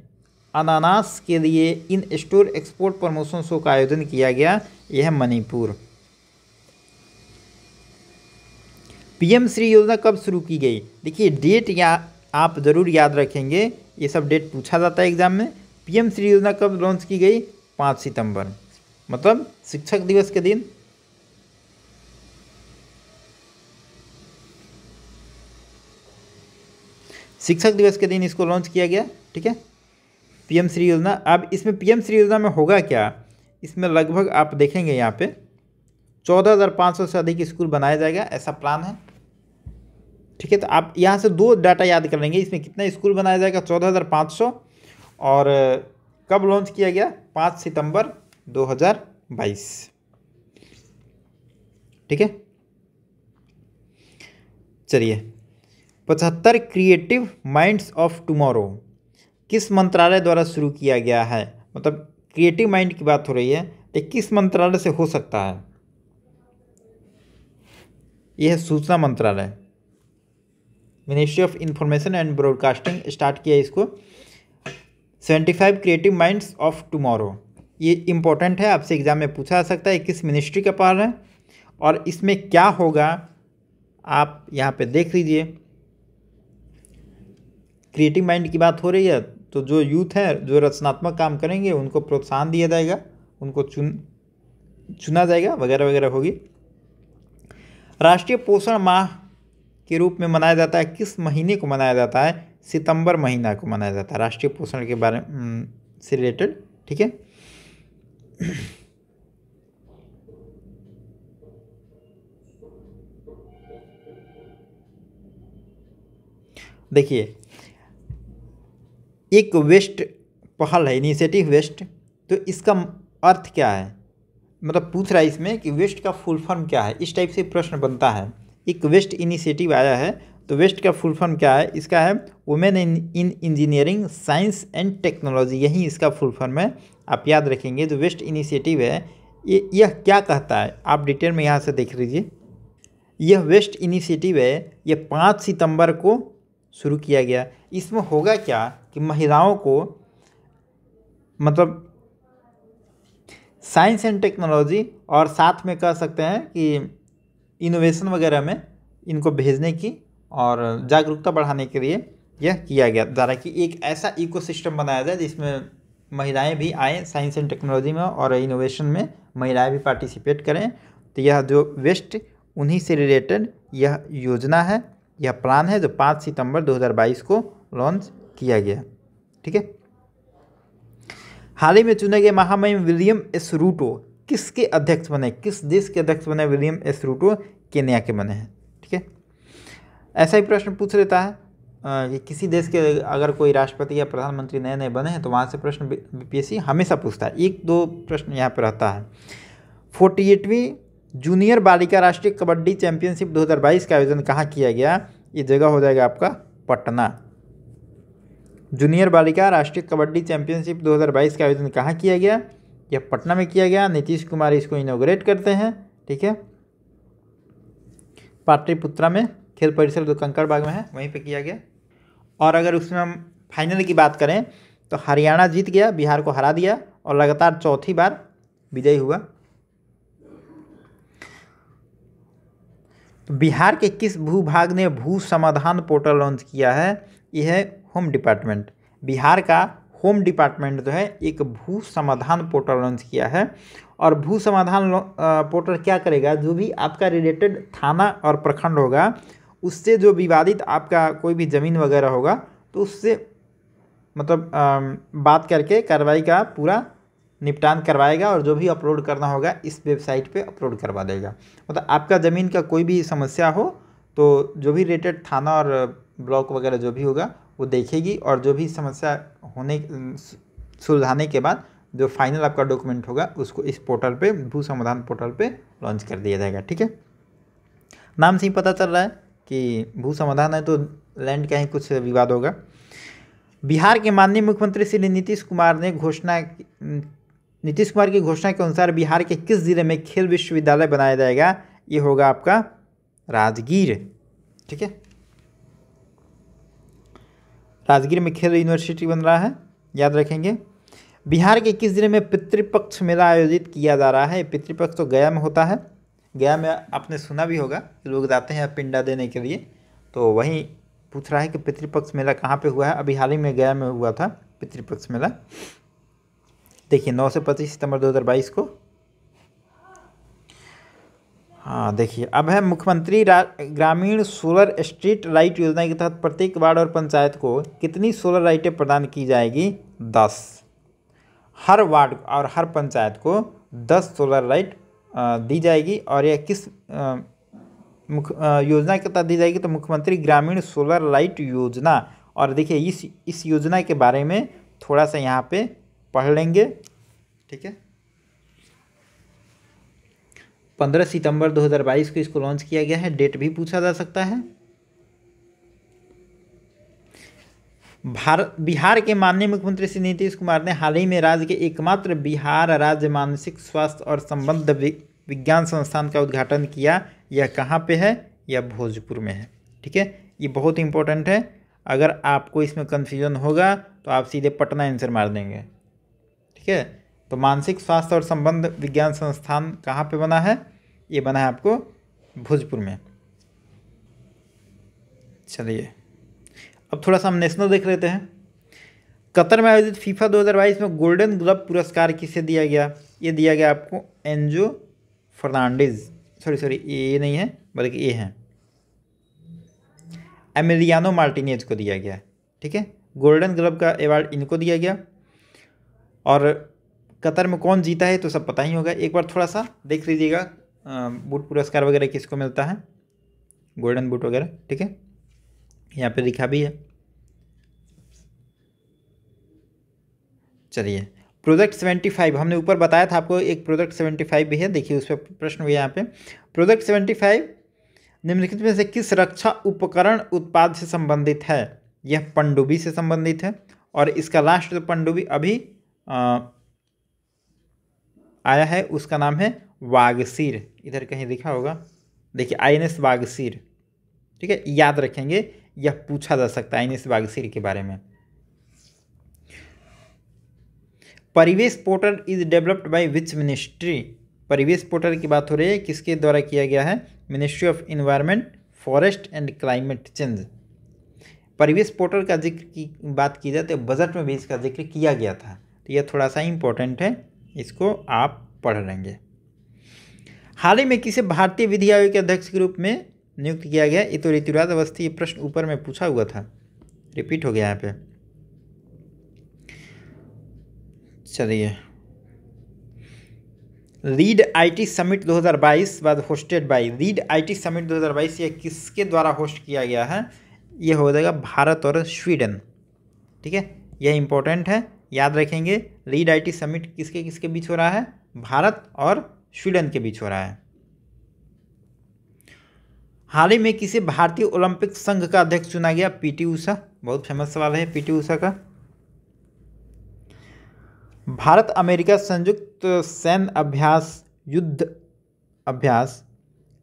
अनानास के लिए in store export promotion show का आयोजन किया गया यह मणिपुर पीएम श्री योजना कब शुरू की गई देखिए डेट या आप ज़रूर याद रखेंगे ये सब डेट पूछा जाता है एग्ज़ाम में पीएम श्री योजना कब लॉन्च की गई पाँच सितंबर मतलब शिक्षक दिवस के दिन शिक्षक दिवस के दिन इसको लॉन्च किया गया ठीक है पीएम श्री योजना अब इसमें पीएम श्री योजना में होगा क्या इसमें लगभग आप देखेंगे यहाँ पे चौदह हज़ार पाँच सौ से अधिक स्कूल बनाया जाएगा ऐसा प्लान है ठीक है तो आप यहाँ से दो डाटा याद कर लेंगे इसमें कितना स्कूल बनाया जाएगा चौदह हज़ार सौ और कब लॉन्च किया गया पाँच सितंबर दो हज़ार बाईस ठीक है चलिए पचहत्तर क्रिएटिव माइंड्स ऑफ टुमारो किस मंत्रालय द्वारा शुरू किया गया है मतलब क्रिएटिव माइंड की बात हो रही है तो किस मंत्रालय से हो सकता है यह सूचना मंत्रालय ministry of information and broadcasting start किया इसको seventy five creative minds of tomorrow ये इंपॉर्टेंट है आपसे एग्ज़ाम में पूछा जा सकता है किस मिनिस्ट्री का पार है और इसमें क्या होगा आप यहाँ पे देख लीजिए क्रिएटिव माइंड की बात हो रही है तो जो यूथ है जो रचनात्मक काम करेंगे उनको प्रोत्साहन दिया जाएगा उनको चुन चुना जाएगा वगैरह वगैरह होगी राष्ट्रीय पोषण माह के रूप में मनाया जाता है किस महीने को मनाया जाता है सितंबर महीना को मनाया जाता है राष्ट्रीय पोषण के बारे से रिलेटेड ठीक है देखिए एक वेस्ट पहल है इनिशिएटिव वेस्ट तो इसका अर्थ क्या है मतलब पूछ रहा है इसमें कि वेस्ट का फुल फॉर्म क्या है इस टाइप से प्रश्न बनता है एक वेस्ट इनिशिएटिव आया है तो वेस्ट का फुल फॉर्म क्या है इसका है women in in engineering science and technology यही इसका फुल फॉर्म है आप याद रखेंगे जो वेस्ट इनिशिएटिव है ये यह क्या कहता है आप डिटेल में यहाँ से देख लीजिए यह वेस्ट इनिशिएटिव है यह पाँच सितंबर को शुरू किया गया इसमें होगा क्या कि महिलाओं को मतलब साइंस एंड टेक्नोलॉजी और साथ में कह सकते हैं कि इनोवेशन वगैरह में इनको भेजने की और जागरूकता बढ़ाने के लिए यह किया गया जा रहा है कि एक ऐसा इकोसिस्टम बनाया जाए जिसमें महिलाएं भी आएँ साइंस एंड टेक्नोलॉजी में और इनोवेशन में महिलाएं भी पार्टिसिपेट करें तो यह जो वेस्ट उन्हीं से रिलेटेड यह योजना है यह प्लान है जो पाँच सितंबर 2022 को लॉन्च किया गया ठीक है हाल ही में चुने गए महामहिम विलियम एस रूटो किसके अध्यक्ष बने किस देश के अध्यक्ष बने विलियम एस रूटो केन्या के बने हैं ठीक है ऐसा ही प्रश्न पूछ लेता है कि किसी देश के अगर कोई राष्ट्रपति या प्रधानमंत्री नए नए बने हैं तो वहाँ से प्रश्न बीपीएससी हमेशा पूछता है एक दो प्रश्न यहाँ पर रहता है फोर्टी जूनियर बालिका राष्ट्रीय कबड्डी चैंपियनशिप 2022 का आयोजन कहाँ किया गया ये जगह हो जाएगा आपका पटना जूनियर बालिका राष्ट्रीय कबड्डी चैंपियनशिप 2022 का आयोजन कहाँ किया गया यह पटना में किया गया नीतीश कुमार इसको इनोग्रेट करते हैं ठीक है पाटलिपुत्रा में खेल परिसर जो कंकड़बाग में है वहीं पे किया गया और अगर उसमें हम फाइनल की बात करें तो हरियाणा जीत गया बिहार को हरा दिया और लगातार चौथी बार विजयी हुआ तो बिहार के किस भूभाग ने भू समाधान पोर्टल लॉन्च किया है यह है होम डिपार्टमेंट बिहार का होम डिपार्टमेंट जो है एक भू समाधान पोर्टल लॉन्च किया है और भू समाधान पोर्टल क्या करेगा जो भी आपका रिलेटेड थाना और प्रखंड होगा उससे जो विवादित आपका कोई भी ज़मीन वगैरह होगा तो उससे मतलब आ, बात करके कार्रवाई का पूरा निपटान करवाएगा और जो भी अपलोड करना होगा इस वेबसाइट पे अपलोड करवा देगा मतलब आपका ज़मीन का कोई भी समस्या हो तो जो भी रिलेटेड थाना और ब्लॉक वगैरह जो भी होगा वो देखेगी और जो भी समस्या होने सुलझाने के बाद जो फाइनल आपका डॉक्यूमेंट होगा उसको इस पोर्टल पे भू समाधान पोर्टल पे लॉन्च कर दिया जाएगा ठीक है नाम से ही पता चल रहा है कि भू समाधान है तो लैंड का ही कुछ विवाद होगा बिहार के माननीय मुख्यमंत्री श्री नीतीश कुमार ने घोषणा नीतीश कुमार की घोषणा के अनुसार बिहार के किस जिले में खेल विश्वविद्यालय बनाया जाएगा ये होगा आपका राजगीर ठीक है राजगीर में खेल यूनिवर्सिटी बन रहा है याद रखेंगे बिहार के किस जिले में पितृपक्ष मेला आयोजित किया जा रहा है पितृपक्ष तो गया में होता है गया में आपने सुना भी होगा कि लोग जाते हैं पिंडा देने के लिए तो वहीं पूछ रहा है कि पितृपक्ष मेला कहाँ पे हुआ है अभी हाल ही में गया में हुआ था पितृपक्ष मेला देखिए 9 से 25 सितंबर 2022 को हाँ देखिए अब है मुख्यमंत्री ग्रामीण सोलर स्ट्रीट लाइट योजना के तहत प्रत्येक वार्ड और पंचायत को कितनी सोलर लाइटें प्रदान की जाएगी दस हर वार्ड और हर पंचायत को दस सोलर लाइट दी जाएगी और यह किस मुख योजना के तहत दी जाएगी तो मुख्यमंत्री ग्रामीण सोलर लाइट योजना और देखिए इस इस योजना के बारे में थोड़ा सा यहाँ पे पढ़ लेंगे ठीक है पंद्रह सितंबर 2022 को इसको लॉन्च किया गया है डेट भी पूछा जा सकता है भारत बिहार के माननीय मुख्यमंत्री श्री नीतीश कुमार ने हाल ही में राज्य के एकमात्र बिहार राज्य मानसिक स्वास्थ्य और संबंध विज्ञान संस्थान का उद्घाटन किया यह कहाँ पे है यह भोजपुर में है ठीक है ये बहुत इंपॉर्टेंट है अगर आपको इसमें कन्फ्यूजन होगा तो आप सीधे पटना आंसर मार देंगे ठीक है तो मानसिक स्वास्थ्य और संबंध विज्ञान संस्थान कहाँ पे बना है ये बना है आपको भोजपुर में चलिए अब थोड़ा सा हम नेशनल देख लेते हैं कतर में आयोजित फीफा 2022 में गोल्डन ग्लब पुरस्कार किसे दिया गया ये दिया गया आपको एनजो फर्नांडिस सॉरी सॉरी ये नहीं है बल्कि ये है एमिलियानो मार्टिनेज को दिया गया ठीक है गोल्डन ग्लब का अवार्ड इनको दिया गया और कतर में कौन जीता है तो सब पता ही होगा एक बार थोड़ा सा देख लीजिएगा बूट पुरस्कार वगैरह किसको मिलता है गोल्डन बूट वगैरह ठीक है यहाँ पे लिखा भी है चलिए प्रोजेक्ट सेवेंटी फाइव हमने ऊपर बताया था आपको एक प्रोजेक्ट सेवेंटी फाइव भी है देखिए उस पर प्रश्न हुआ यहाँ पे प्रोजेक्ट सेवेंटी फाइव निम्नलिखित में से किस रक्षा उपकरण उत्पाद से संबंधित है यह पंडुबी से संबंधित है और इसका लास्ट जो पंडुबी अभी आ, आया है उसका नाम है वागसीर इधर कहीं लिखा होगा देखिए आई एन एस वागसीर ठीक है याद रखेंगे यह पूछा जा सकता है आई एन एस वागसीर के बारे में Parivesh portal is developed by which ministry Parivesh portal की बात हो रही है किसके द्वारा किया गया है ministry of environment forest and climate change Parivesh portal का जिक्र की बात की जाए तो बजट में भी इसका जिक्र किया गया था तो यह थोड़ा सा इम्पोर्टेंट है इसको आप पढ़ लेंगे हाल ही में किसे भारतीय विधि आयोग के अध्यक्ष के रूप में नियुक्त किया गया ये तो ऋतुराज अवस्थी ये प्रश्न ऊपर में पूछा हुआ था रिपीट हो गया यहाँ पे चलिए रीड आईटी समिट 2022 बाद hosted by read IT summit 2022 ये किसके द्वारा होस्ट किया गया है ये हो जाएगा भारत और स्वीडन ठीक है यह इंपॉर्टेंट है याद रखेंगे रीड आईटी समिट किसके किसके बीच हो रहा है भारत और स्वीडन के बीच हो रहा है हाल ही में किसी भारतीय ओलंपिक संघ का अध्यक्ष चुना गया पीटी ऊषा बहुत फेमस सवाल है पीटी ऊषा का भारत अमेरिका संयुक्त सैन्य अभ्यास युद्ध अभ्यास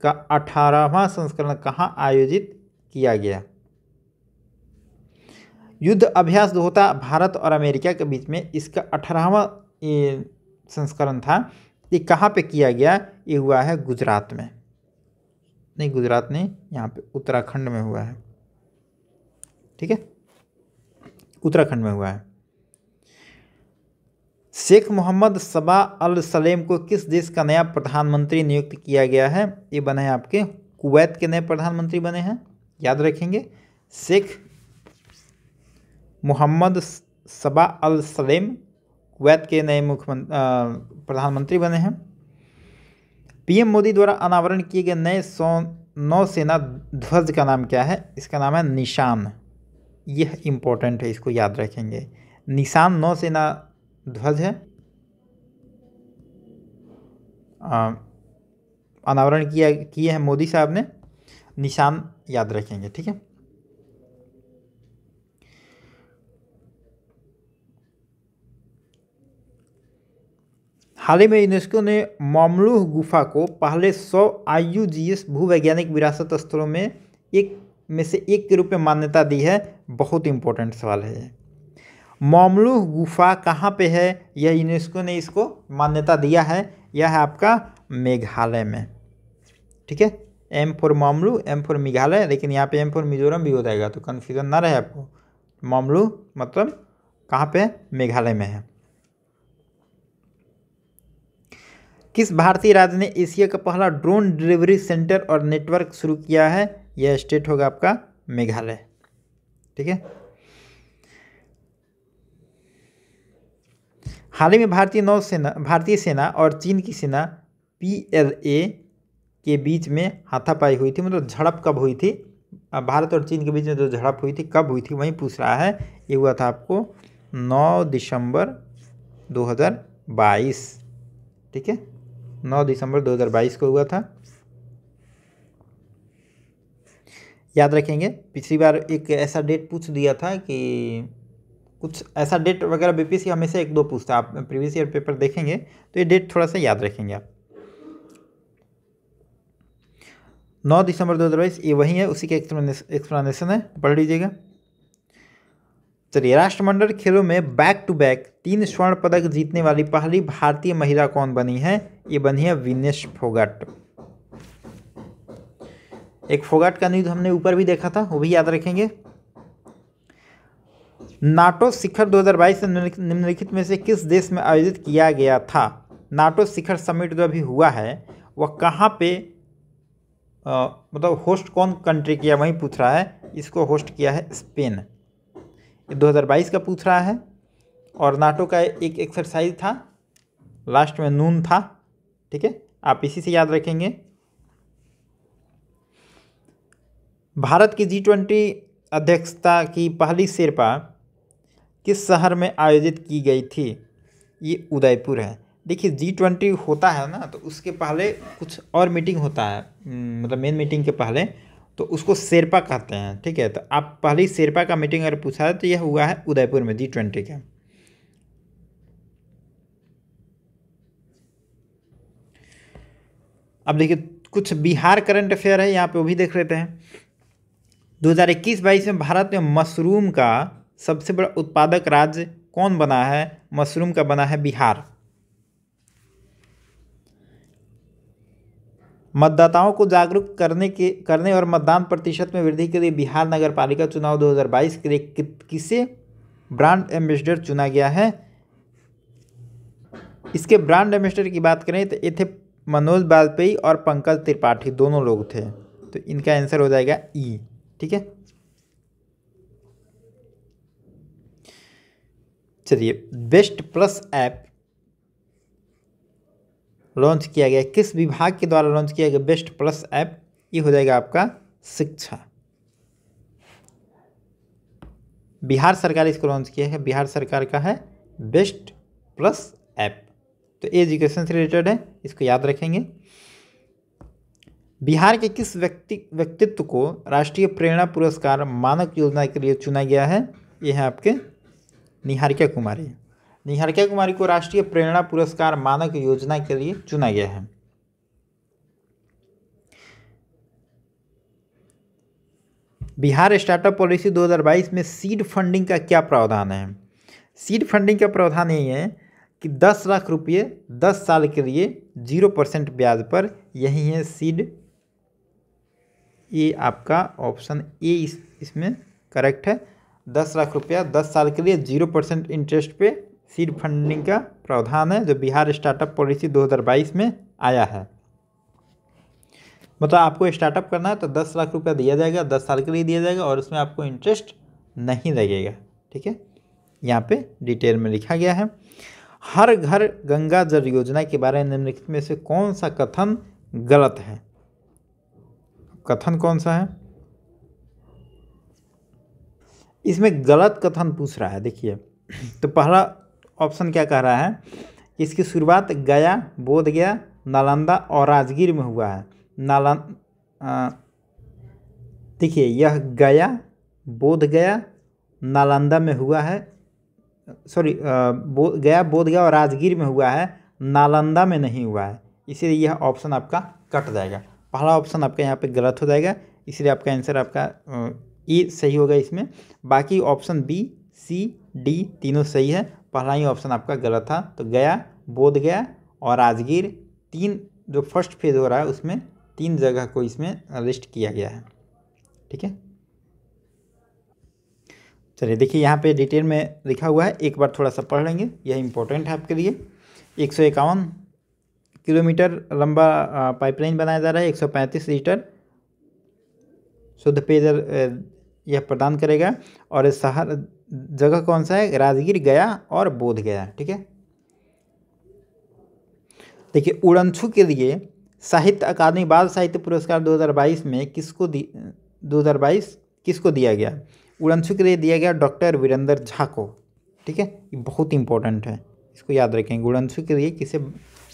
का अठारहवा संस्करण कहाँ आयोजित किया गया युद्ध अभ्यास होता भारत और अमेरिका के बीच में इसका अठारहवा संस्करण था ये कहाँ पे किया गया ये हुआ है गुजरात में नहीं गुजरात नहीं यहाँ पे उत्तराखंड में हुआ है ठीक है उत्तराखंड में हुआ है Sheikh Mohammed Sabah Al Salem को किस देश का नया प्रधानमंत्री नियुक्त किया गया है ये बने हैं आपके कुवैत के नए प्रधानमंत्री बने हैं याद रखेंगे Sheikh Mohammed Sabah Al Salem Kuwait के नए मुख्यमंत्री प्रधानमंत्री बने हैं पीएम मोदी द्वारा अनावरण किए गए नए सौ नौसेना ध्वज का नाम क्या है इसका नाम है निशान यह इम्पोर्टेंट है इसको याद रखेंगे निशान नौसेना ध्वज है अनावरण किया किए हैं मोदी साहब ने निशान याद रखेंगे ठीक है हाल ही में यूनेस्को ने मामलूह गुफा को पहले सौ आई भूवैज्ञानिक विरासत स्थलों में एक में से एक के रूप में मान्यता दी है बहुत इंपॉर्टेंट सवाल है मामलूह गुफा कहाँ पे है यह यूनेस्को ने इसको मान्यता दिया है यह है आपका मेघालय में ठीक है एम फोर मामलू एम फॉर मेघालय लेकिन यहाँ पे एम फोर मिजोरम भी हो जाएगा तो कन्फ्यूज़न ना रहे आपको मामलू मतलब कहाँ पे मेघालय में है किस भारतीय राज्य ने एशिया का पहला ड्रोन डिलीवरी सेंटर और नेटवर्क शुरू किया है यह स्टेट होगा आपका मेघालय ठीक है हाल ही में भारतीय नौसेना भारतीय सेना और चीन की सेना पी एल ए के बीच में हाथापाई हुई थी मतलब झड़प कब हुई थी भारत और चीन के बीच में जो झड़प हुई थी कब हुई थी वहीं पूछ रहा है ये हुआ था आपको 9 दिसंबर 2022 ठीक है 9 दिसंबर 2022 को हुआ था याद रखेंगे पिछली बार एक ऐसा डेट पूछ दिया था कि कुछ ऐसा डेट वगैरह बीपीसी हमेशा एक दो पूछता आप प्रीवियस ईयर पेपर देखेंगे तो ये डेट थोड़ा सा याद रखेंगे आप नौ दिसंबर दो हज़ार बाईस ये वही है उसी के एक्सप्लेनेशन है पढ़ लीजिएगा चलिए राष्ट्रमंडल खेलों में बैक टू बैक तीन स्वर्ण पदक जीतने वाली पहली भारतीय महिला कौन बनी है ये बनी है विनेश फोगाट एक फोगाट का न्यूज हमने ऊपर भी देखा था वो भी याद रखेंगे नाटो शिखर 2022 निम्नलिखित में से किस देश में आयोजित किया गया था नाटो शिखर समिट जो अभी हुआ है वह कहाँ पे आ, मतलब होस्ट कौन कंट्री किया वहीं पूछ रहा है इसको होस्ट किया है स्पेन 2022 का पूछ रहा है और नाटो का एक एक्सरसाइज था लास्ट में नून था ठीक है आप इसी से याद रखेंगे भारत की जी ट्वेंटी अध्यक्षता की पहली शेरपा किस शहर में आयोजित की गई थी ये उदयपुर है देखिए जी ट्वेंटी होता है ना तो उसके पहले कुछ और मीटिंग होता है हम्म, मतलब मेन मीटिंग के पहले तो उसको शेरपा कहते हैं ठीक है तो आप पहली शेरपा का मीटिंग अगर पूछा है तो यह हुआ है उदयपुर में जी ट्वेंटी का अब देखिए कुछ बिहार करंट अफेयर है यहाँ पे वो भी देख लेते हैं 2021-22 में भारत में मशरूम का सबसे बड़ा उत्पादक राज्य कौन बना है मशरूम का बना है बिहार मतदाताओं को जागरूक करने के करने और मतदान प्रतिशत में वृद्धि के लिए बिहार नगर पालिका चुनाव 2022 के लिए कि, किसे ब्रांड एम्बेसडर चुना गया है इसके ब्रांड एम्बेसडर की बात करें तो ये थे मनोज वाजपेयी और पंकज त्रिपाठी दोनों लोग थे तो इनका आंसर हो जाएगा ई ठीक है चलिए बेस्ट प्लस ऐप लॉन्च किया गया किस विभाग के द्वारा लॉन्च किया गया बेस्ट प्लस ऐप ये हो जाएगा आपका शिक्षा बिहार सरकार इसको लॉन्च किया है बिहार सरकार का है बेस्ट प्लस ऐप तो एजुकेशन से रिलेटेड है इसको याद रखेंगे बिहार के किस व्यक्ति व्यक्तित्व को राष्ट्रीय प्रेरणा पुरस्कार मानक योजना के लिए चुना गया है ये है आपके निहारिका कुमारी निहारिका कुमारी को राष्ट्रीय प्रेरणा पुरस्कार मानक योजना के लिए चुना गया है बिहार स्टार्टअप पॉलिसी 2022 में सीड फंडिंग का क्या प्रावधान है सीड फंडिंग का प्रावधान यही है कि 10 लाख रुपये 10 साल के लिए जीरो परसेंट ब्याज पर यही है सीड ये आपका ऑप्शन ए इस इसमें करेक्ट है दस लाख रुपया दस साल के लिए जीरो परसेंट इंटरेस्ट पे सीड फंडिंग का प्रावधान है जो बिहार स्टार्टअप पॉलिसी 2022 में आया है मतलब आपको स्टार्टअप करना है तो दस लाख रुपया दिया जाएगा दस साल के लिए दिया जाएगा और उसमें आपको इंटरेस्ट नहीं लगेगा ठीक है यहाँ पे डिटेल में लिखा गया है हर घर गंगा जल योजना के बारे में निम्नलिखित में से कौन सा कथन गलत है कथन कौन सा है इसमें गलत कथन पूछ रहा है देखिए तो पहला ऑप्शन क्या कह रहा है इसकी शुरुआत गया बोध गया नालंदा और राजगीर में हुआ है नालंद देखिए यह गया बोध गया नालंदा में हुआ है सॉरी बो गया बोध गया और राजगीर में हुआ है नालंदा में नहीं हुआ है इसीलिए यह ऑप्शन आपका कट जाएगा पहला ऑप्शन आपका यहाँ पे गलत हो जाएगा इसलिए आपका आंसर आपका ई सही होगा इसमें बाकी ऑप्शन बी सी डी तीनों सही है पहला ही ऑप्शन आपका गलत था तो गया बोध गया और राजगीर तीन जो फर्स्ट फेज हो रहा है उसमें तीन जगह को इसमें लिस्ट किया गया है ठीक है चलिए देखिए यहाँ पे डिटेल में लिखा हुआ है एक बार थोड़ा सा पढ़ लेंगे यह इम्पोर्टेंट है आपके लिए एक सौ इक्यावन किलोमीटर लंबा पाइपलाइन बनाया जा रहा है एक सौ पैंतीस लीटर शुद्ध पेयजल यह प्रदान करेगा और शहर जगह कौन सा है राजगीर गया और बोध गया ठीक है देखिए उड़नछू के लिए साहित्य अकादमी बाल साहित्य पुरस्कार 2022 में किसको दी 2022 किसको दिया गया उड़नछू के लिए दिया गया डॉक्टर वीरेंद्र झा को ठीक है ये बहुत इंपॉर्टेंट है इसको याद रखेंगे उड़नछू के लिए किसे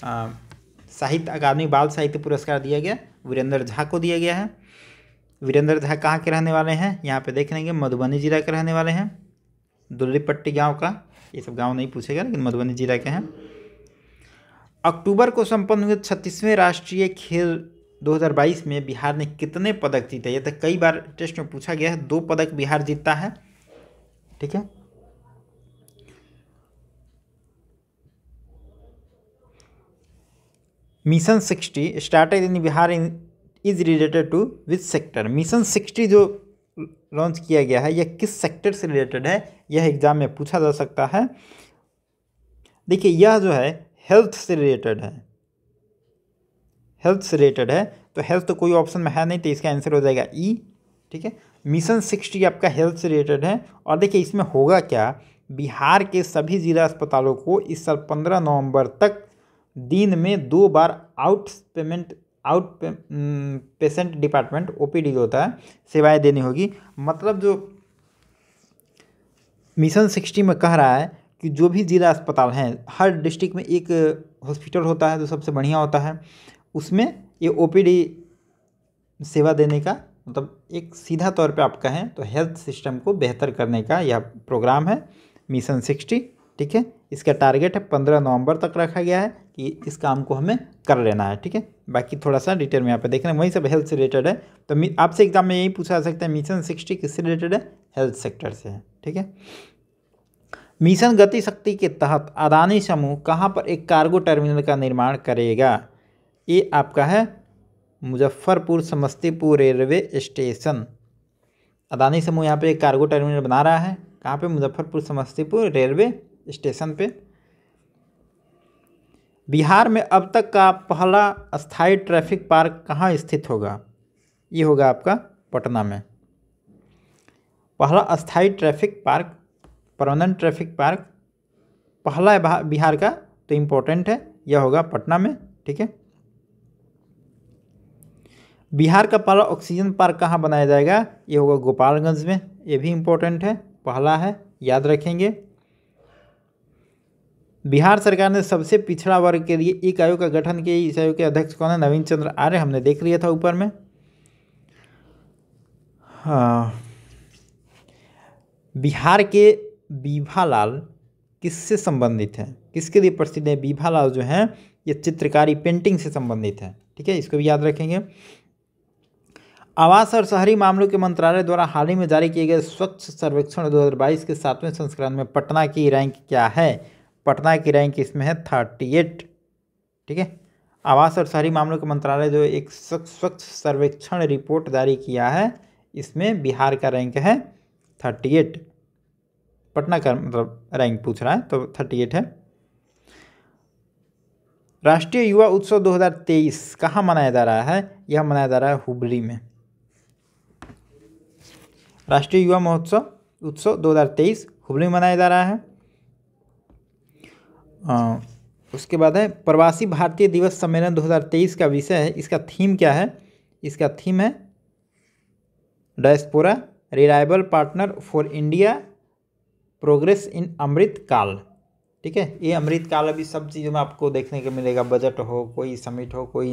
साहित्य अकादमी बाल साहित्य पुरस्कार दिया गया वीरेंद्र झा को दिया गया है वीरेंद्र झा कहाँ के रहने वाले हैं यहाँ पे देख लेंगे मधुबनी जिला के रहने वाले हैं दुल्लीपट्टी गांव का ये सब गांव नहीं पूछेगा लेकिन मधुबनी जिला के हैं अक्टूबर को संपन्न हुए छत्तीसवें राष्ट्रीय खेल 2022 में बिहार ने कितने पदक जीते ये तो कई बार टेस्ट में पूछा गया है दो पदक बिहार जीतता है ठीक है mission sixty started in Bihar in is related to which sector mission sixty जो लॉन्च किया गया है यह किस सेक्टर से रिलेटेड है यह एग्ज़ाम में पूछा जा सकता है देखिए यह जो है हेल्थ से रिलेटेड है हेल्थ से रिलेटेड है तो हेल्थ तो कोई ऑप्शन में है नहीं तो इसका आंसर हो जाएगा ई e, ठीक है मिशन सिक्सटी आपका हेल्थ से रिलेटेड है और देखिए इसमें होगा क्या बिहार के सभी जिला अस्पतालों को इस साल पंद्रह नवंबर तक दिन में दो बार out payment out patient department OPD जो होता है सेवाएं देनी होगी मतलब जो मिशन सिक्सटी में कह रहा है कि जो भी ज़िला अस्पताल हैं हर डिस्ट्रिक्ट में एक हॉस्पिटल होता है जो सबसे बढ़िया होता है उसमें ये ओपीडी सेवा देने का मतलब एक सीधा तौर पे आप कहें तो हेल्थ सिस्टम को बेहतर करने का यह प्रोग्राम है मिशन सिक्सटी ठीक है इसका टारगेट है पंद्रह नवंबर तक रखा गया है कि इस काम को हमें कर लेना है ठीक है बाकी थोड़ा सा डिटेल में यहाँ पे देख रहे हैं वही सब हेल्थ से रिलेटेड है तो आपसे एग्जाम में यही पूछा जा सकता है मिशन सिक्सटी किससे रिलेटेड है हेल्थ सेक्टर से है ठीक है मिशन गति शक्ति के तहत अदानी समूह कहाँ पर एक कार्गो टर्मिनल का निर्माण करेगा ये आपका है मुजफ्फरपुर समस्तीपुर रेलवे स्टेशन अदानी समूह यहाँ पर एक कार्गो टर्मिनल बना रहा है कहाँ पर मुजफ्फरपुर समस्तीपुर रेलवे स्टेशन पे बिहार में अब तक का पहला स्थायी ट्रैफिक पार्क कहाँ स्थित होगा ये होगा आपका पटना में पहला स्थायी traffic park permanent traffic park पहला बिहार का तो इम्पोर्टेंट है यह होगा पटना में ठीक है बिहार का पहला ऑक्सीजन पार्क कहाँ बनाया जाएगा ये होगा गोपालगंज में ये भी इम्पोर्टेंट है पहला है याद रखेंगे बिहार सरकार ने सबसे पिछड़ा वर्ग के लिए एक आयोग का गठन किया इस आयोग के अध्यक्ष कौन है नवीन चंद्र आर्य हमने देख लिया था ऊपर में हाँ बिहार के बीभालाल किससे संबंधित है किसके लिए प्रसिद्ध है बीभालाल जो है ये चित्रकारी पेंटिंग से संबंधित है ठीक है इसको भी याद रखेंगे आवास और शहरी मामलों के मंत्रालय द्वारा हाल ही में जारी किए गए स्वच्छ सर्वेक्षण 2022 के सातवें संस्करण में पटना की रैंक क्या है पटना की रैंक इसमें है थर्टी एट ठीक है आवास और शहरी मामलों के मंत्रालय जो एक स्वच्छ सर्वेक्षण रिपोर्ट जारी किया है इसमें बिहार का रैंक है थर्टी एट पटना का मतलब रैंक पूछ रहा है तो थर्टी एट है राष्ट्रीय युवा उत्सव 2023 कहाँ मनाया जा रहा है यह मनाया जा रहा है हुबली में राष्ट्रीय युवा महोत्सव उत्सव 2023 हुबली में मनाया जा रहा है हाँ। उसके बाद है प्रवासी भारतीय दिवस सम्मेलन 2023 का विषय है इसका थीम क्या है इसका थीम है diaspora reliable partner for India progress in Amrit Kaal ठीक है ये अमृत काल अभी सब चीज़ों में आपको देखने को मिलेगा बजट हो कोई समिट हो कोई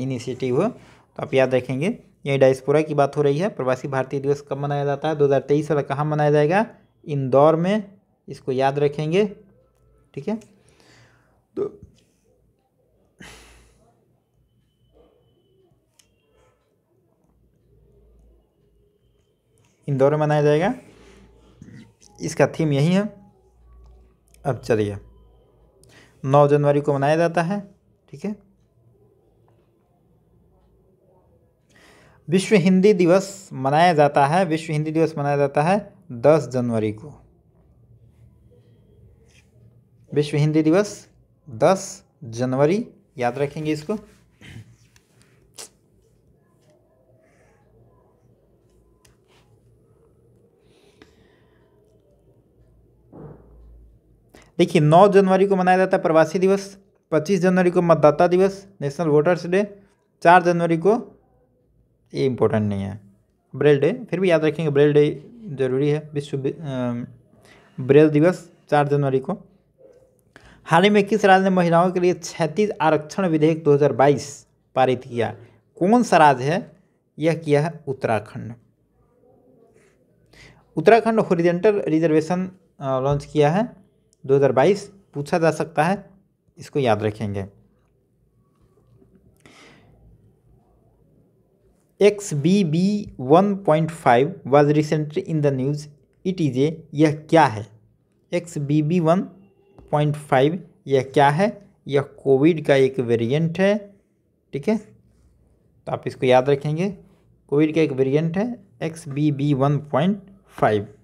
इनिशिएटिव हो तो आप याद रखेंगे यही डायस्पोरा की बात हो रही है प्रवासी भारतीय दिवस कब मनाया जाता है दो तेईस वाला कहाँ मनाया जाएगा इंदौर में इसको याद रखेंगे ठीक है तो इंदौर में मनाया जाएगा इसका थीम यही है अब चलिए नौ जनवरी को मनाया जाता है ठीक है विश्व हिंदी दिवस मनाया जाता है विश्व हिंदी दिवस मनाया जाता है दस जनवरी को विश्व हिंदी दिवस 10 जनवरी याद रखेंगे इसको देखिए 9 जनवरी को मनाया जाता है प्रवासी दिवस 25 जनवरी को मतदाता दिवस नेशनल वोटर्स डे 4 जनवरी को ये इम्पोर्टेंट नहीं है ब्रेल डे फिर भी याद रखेंगे ब्रेल डे जरूरी है विश्व ब्रेल दिवस 4 जनवरी को हाल ही में किस राज्य ने महिलाओं के लिए क्षतिज आरक्षण विधेयक 2022 पारित किया कौन सा राज्य है यह किया है Uttarakhand Uttarakhand horizontal reservation launch किया है 2022 पूछा जा सकता है इसको याद रखेंगे X B B one point five was recently in the news it is a यह क्या है X B B one point five यह क्या है यह कोविड का एक वेरिएंट है ठीक है तो आप इसको याद रखेंगे कोविड का एक वेरिएंट है X B B one point five